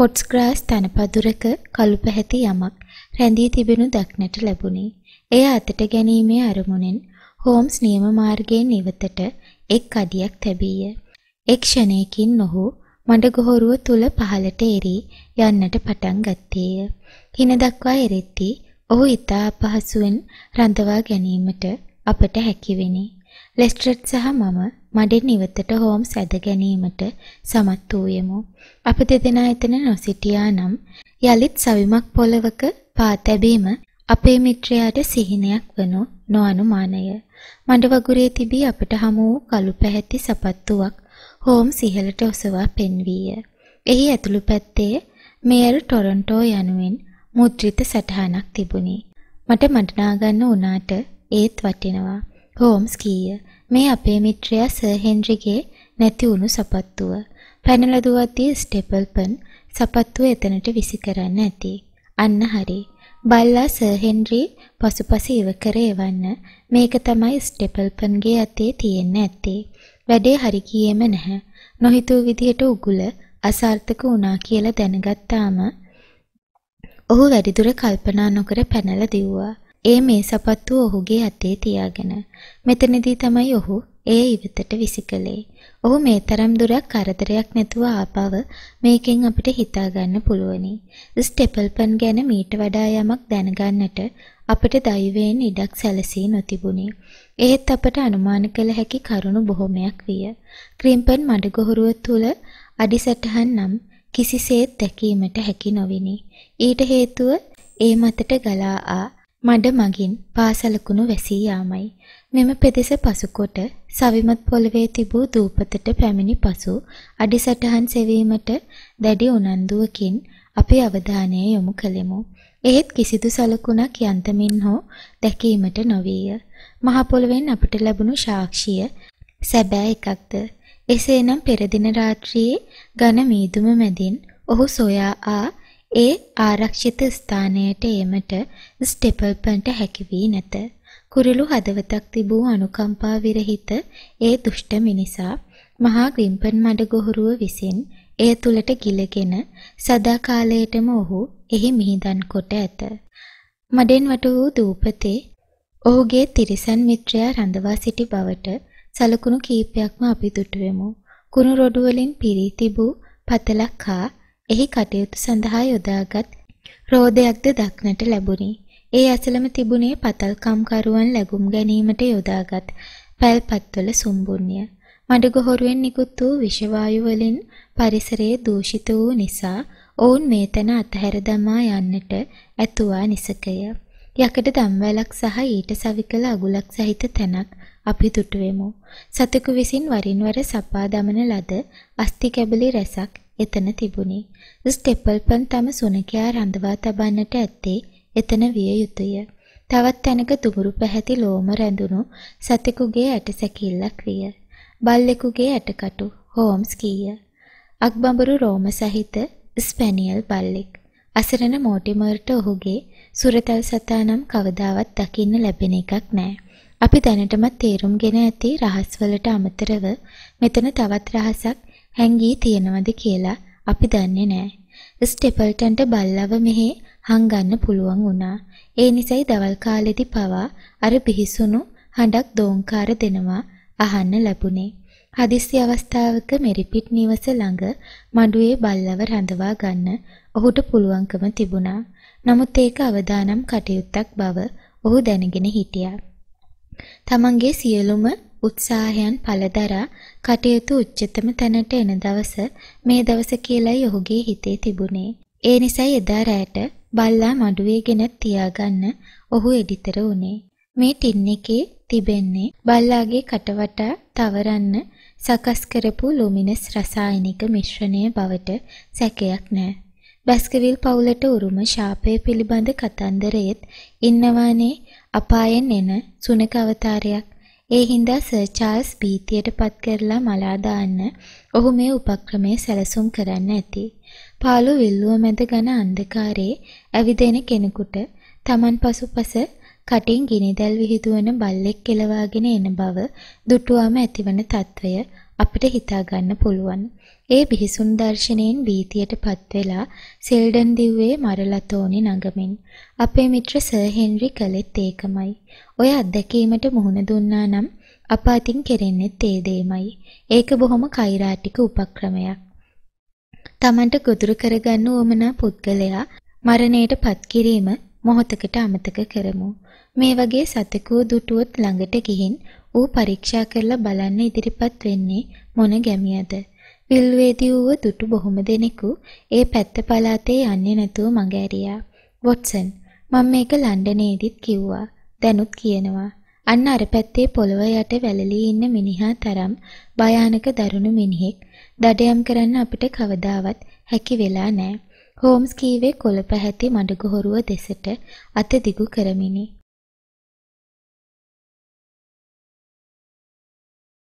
කොට්ස්ග්‍රාස් තනපදුරක කළු පැහැති යමක් රැඳී තිබෙනු දක්නට ලැබුණි. එය අතට ගැනීමේ අරමුණෙන් හෝම්ස් නියම මාර්ගයෙන් ඉවතට එක් අඩියක් තැබීය. එක් ක්ෂණයකින් ඔහු මඩගොහොරුව තුල පහළට එරී යන්නට පටන් ගත්තේය. හින දක්වා එරෙද්දී ඔහු ඉතා අපහසුවෙන් රඳවා ගැනීමට අපට හැකිවෙනි. ලෙස්ට්‍රඩ් සහ මම මඩෙන් ඉවතට හෝම් සැද ගැනීමට සමත් වූයෙමු. අප දෙදෙනා එතන නොසිටියා නම් යලිත් සවිමක් පොළවක පා තැබීම අපේ මිත්‍රයාට සිහිනයක් වනු නොඅනුමානය. මඩ වගුරේ තිබී අපට හමු වූ කළු පැහැති සපත්තුවක් හෝම් සිහලට ඔසවා පෙන්වීය. එහි ඇතුළු පැත්තේ මේයර් ටොරොන්ටෝ යනුවෙන් මුද්‍රිත සටහනක් තිබුණි. මට මඩනාගන්න වුණාට ඒත් වටිනවා. හෝම්ස් කීය. මේ අපේ මිත්‍රයා සර් හෙන්රිගේ නැති වුණු සපත්තුව. පැනලා දුවද්දී ස්ටෙපල්පන් සපත්තුව එතනට විසි කරන්න ඇති. අන්න හරි. බල්ලා සර් හෙන්රි පසුපස ඉව කර එවන්න මේක තමයි ස්ටෙපල්පන්ගේ අතේ තියෙන්න ඇත්තේ. වැඩේ හරි ගියේම නැහැ. නොහිතූ විදියට උගුල අසාර්ථක වුණා කියලා දැනගත්තාම ඔහු වැඩිදුර කල්පනා නොකර පැනලා දිව්වා. ඒ මේ සපත්තු ඔහුගේ අතේ තියාගෙන. මෙතනදී තමයි ඔහු ඒ ඉවතට විසිකලේ. ඔහු මේ තරම් දුරක් කරදරයක් නැතුව ආපව මේකෙන් අපිට හිතා ගන්න පුළුවනි. ස්ටෙපල්පන් ගැන මීට වඩා යමක් දැනගන්නට අපට දෛවයෙන් ඉඩක් සැලසී නොතිබුණි. එහෙත් අපට අනුමාන කළ හැකි කරුණු බොහොමයක් විය. ක්‍රිම්පන් මඩගොහරුව තුළ අඩිසටහන් නම් කිසිසේත් දැකීමට හැකි නොවිනි. ඊට හේතුව ඒ මතට ගලා ආ මඩ මගින් පාසලකුණු වැසී යාමයි. මෙම පෙදෙස පසුකොට සවිමත් පොළවේ තිබූ දූපතට පැමිණි පසු අඩිසටහන් සෙවීමට දැඩි උනන්දුවකින් අපි අවධානය යොමු කළෙමු. එහෙත් කිසිදු සලකුණක් යන්තමින් හෝ දැකීමට නොවීය. මහ පොළවෙන් අපට ලැබුණු සාක්ෂිය සැබෑ එකක්ද? එසේනම් පෙර දින රාත්‍රියේ ඝන මීදුම මැදින් ඔහු සොයා ආ ඒ ආරක්ෂිත ස්ථානයට ඒමට ස්ටෙපල්පන්ට හැකි වී නැත. කුරුළු හදවතක් තිබූ අනුකම්පා විරහිත ඒ දුෂ්ට මිනිසා මහා ග්‍රිම්පන් මඩ ගොහරුව විසින් එය තුලට ගිලගෙන සදාකාලයටම ඔහු එහි මිහිදන් කොට ඇත. මඩෙන් වටු වූ දූපතේ ඔහුගේ තිරිසන් මිත්‍රයා රඳවා සිටි බවට සලකුණු කීපයක්ම අපි දුටුවෙමු. කුණු රොඩු වලින් පිරී තිබූ පතලක් හා එහි කටයුතු සඳහා යොදාගත් රෝදයක්ද දක්නට ලැබුණි. ඒ ඇසළම තිබුණේ පතල් කම්කරුවන් ලැබුම් ගැනීමට යොදාගත් පැල්පත්වල සුම්බුන්ය. මඩගොහොරුවෙන් නිකුත් වූ විෂවායු වලින් පරිසරය දූෂිත වූ නිසා ඔවුන් මේ තැන අතහැර දමා යන්නට ඇතුවා නිසකය. යකඩ දම්වැලක් සහ ඊට සවිකල අගුලක් සහිත තැනක් අපි දුටුවෙමු. සතෙකු විසින් වරින් වර සපා දමන ලද අස්ති කැබලි රැසක් එතන තිබුණි. ස්ටෙපල්පන් තම සුනකයා රඳවා තබන්නට ඇත්තේ එතන විය යුතුය. තවත් තැනක තුගුරු පැහැති ලෝම රැඳුණු සතෙකුගේ ඇටසැකිල්ලක් විය. බල්ලෙකුගේ ඇටකටු හෝම්ස් කීය. අක්බඹරු රෝම සහිත ස්පැනියල් බල්ලෙක්. අසරණ මෝටිමර්ට ඔහුගේ සුරතල් සතා නම් කවදාවත් දකින්න ලැබෙන එකක් නෑ. අපි දැනටමත් තේරුම්ගෙන ඇති රහස්වලට අමතරව මෙතන තවත් රහසක් හැංගී තියෙනවද කියලා අපි දන්නේ නෑ. ස්ටෙපල්ටන්ට බල්ලව මෙහි හංගන්න පුළුවන් වුණා. ඒ නිසයි දවල් කාලෙදි පවා අර බිහිසුණු හඬක් දෝංකාර දෙනවා අහන්න ලැබුණේ. හදිස්සි අවස්ථාවක මෙරිපිට නිවස ළඟ මඩුවේ බල්ලව රඳවා ගන්න ඔහුට පුළුවන්කම තිබුණා. නමුත් ඒක අවදානම් කටයුත්තක් බව ඔහු දැනගෙන හිටියා. තමන්ගේ සියලුම උත්සාහයන් පළදරා කටයුතු උච්චතම තැනට එන දවස මේ දවස කියලායි ඔහුගේ හිතේ තිබුණේ. ඒ නිසයි එදා රැයට බල්ලා මඩුවේ ගෙනත් තියාගන්න ඔහු එඩිතර වුණේ. මේ ටින් එකේ තිබෙන්නේ බල්ලාගේ කටවටා තවරන්න සකස් කරපු ලුමිනස් රසායනික මිශ්‍රණය බවට සැකයක් නැහැ. බැස්කවිල් පවුලට උරුම ශාපය පිළිබඳ කතන්දරයේත් ඉන්නවානේ අපායෙන් එන සුනක අවතාරයක්. ඒ හින්දා සර් චාල්ස් බීතියට පත් කරලා මලා දාන්න ඔහු මේ උපක්‍රමය සැලසුම් කරන්න ඇති. පාළු විල්ලුව මැද ඝන අන්ධකාරයේ ඇවිදෙන කෙනෙකුට Taman පසුපස කටින් ගිනිදැල් විහිදුවන බල්ලෙක් කෙලවාගෙන එන බව, දුටුවාම ඇතිවන తত্ত্বය අපිට හිතා ගන්න පුළුවන්. ඒ බිහිසුන් දර්ශනයෙන් බීතියටපත් වෙලා සෙල්ඩන් දිව්වේ මරලතෝනි නගමින් අපේ මිත්‍ර සර් හෙන්රි කලෙත් ඒකමයි. ඔය අත්දැකීමට මුහුණ දුන්නා නම් අප අතින් කෙරෙන්නේත් ඒ දෙයමයි. ඒක බොහොම කෛරාටික උපක්‍රමයක්. Tamanට ගොදුරු කරගන්න උවමනා පුද්ගලයා මරණයටපත් කිරීම මොහොතකට අමතක කරමු. මේ වගේ සතෙකු දුටුවොත් ළඟට ගිහින් ඌ පරීක්ෂා කරලා බලන්න ඉදිරිපත් වෙන්නේ මොන ගැමියද? විල්වේදී වූ දුටු බොහොම දෙනෙකු ඒ පැත්ත පළාතේ යන්නේ නැතුව මඟ ඇරියා. වොට්සන් මම මේක ලන්ඩනයේදීත් කිව්වා. දැනුත් කියනවා. අන්න අර පැත්තේ පොළව යට වැළලී ඉන්න මිනිහා තරම් භයානක දරුණු මිනිහෙක් දඩයම් කරන්න අපිට කවදාවත් හැකි වෙලා නෑ. හෝම්ස් කීවේ කොළපැහැති මඩගොහරුව දෙසට අත දිගු කරමිනි.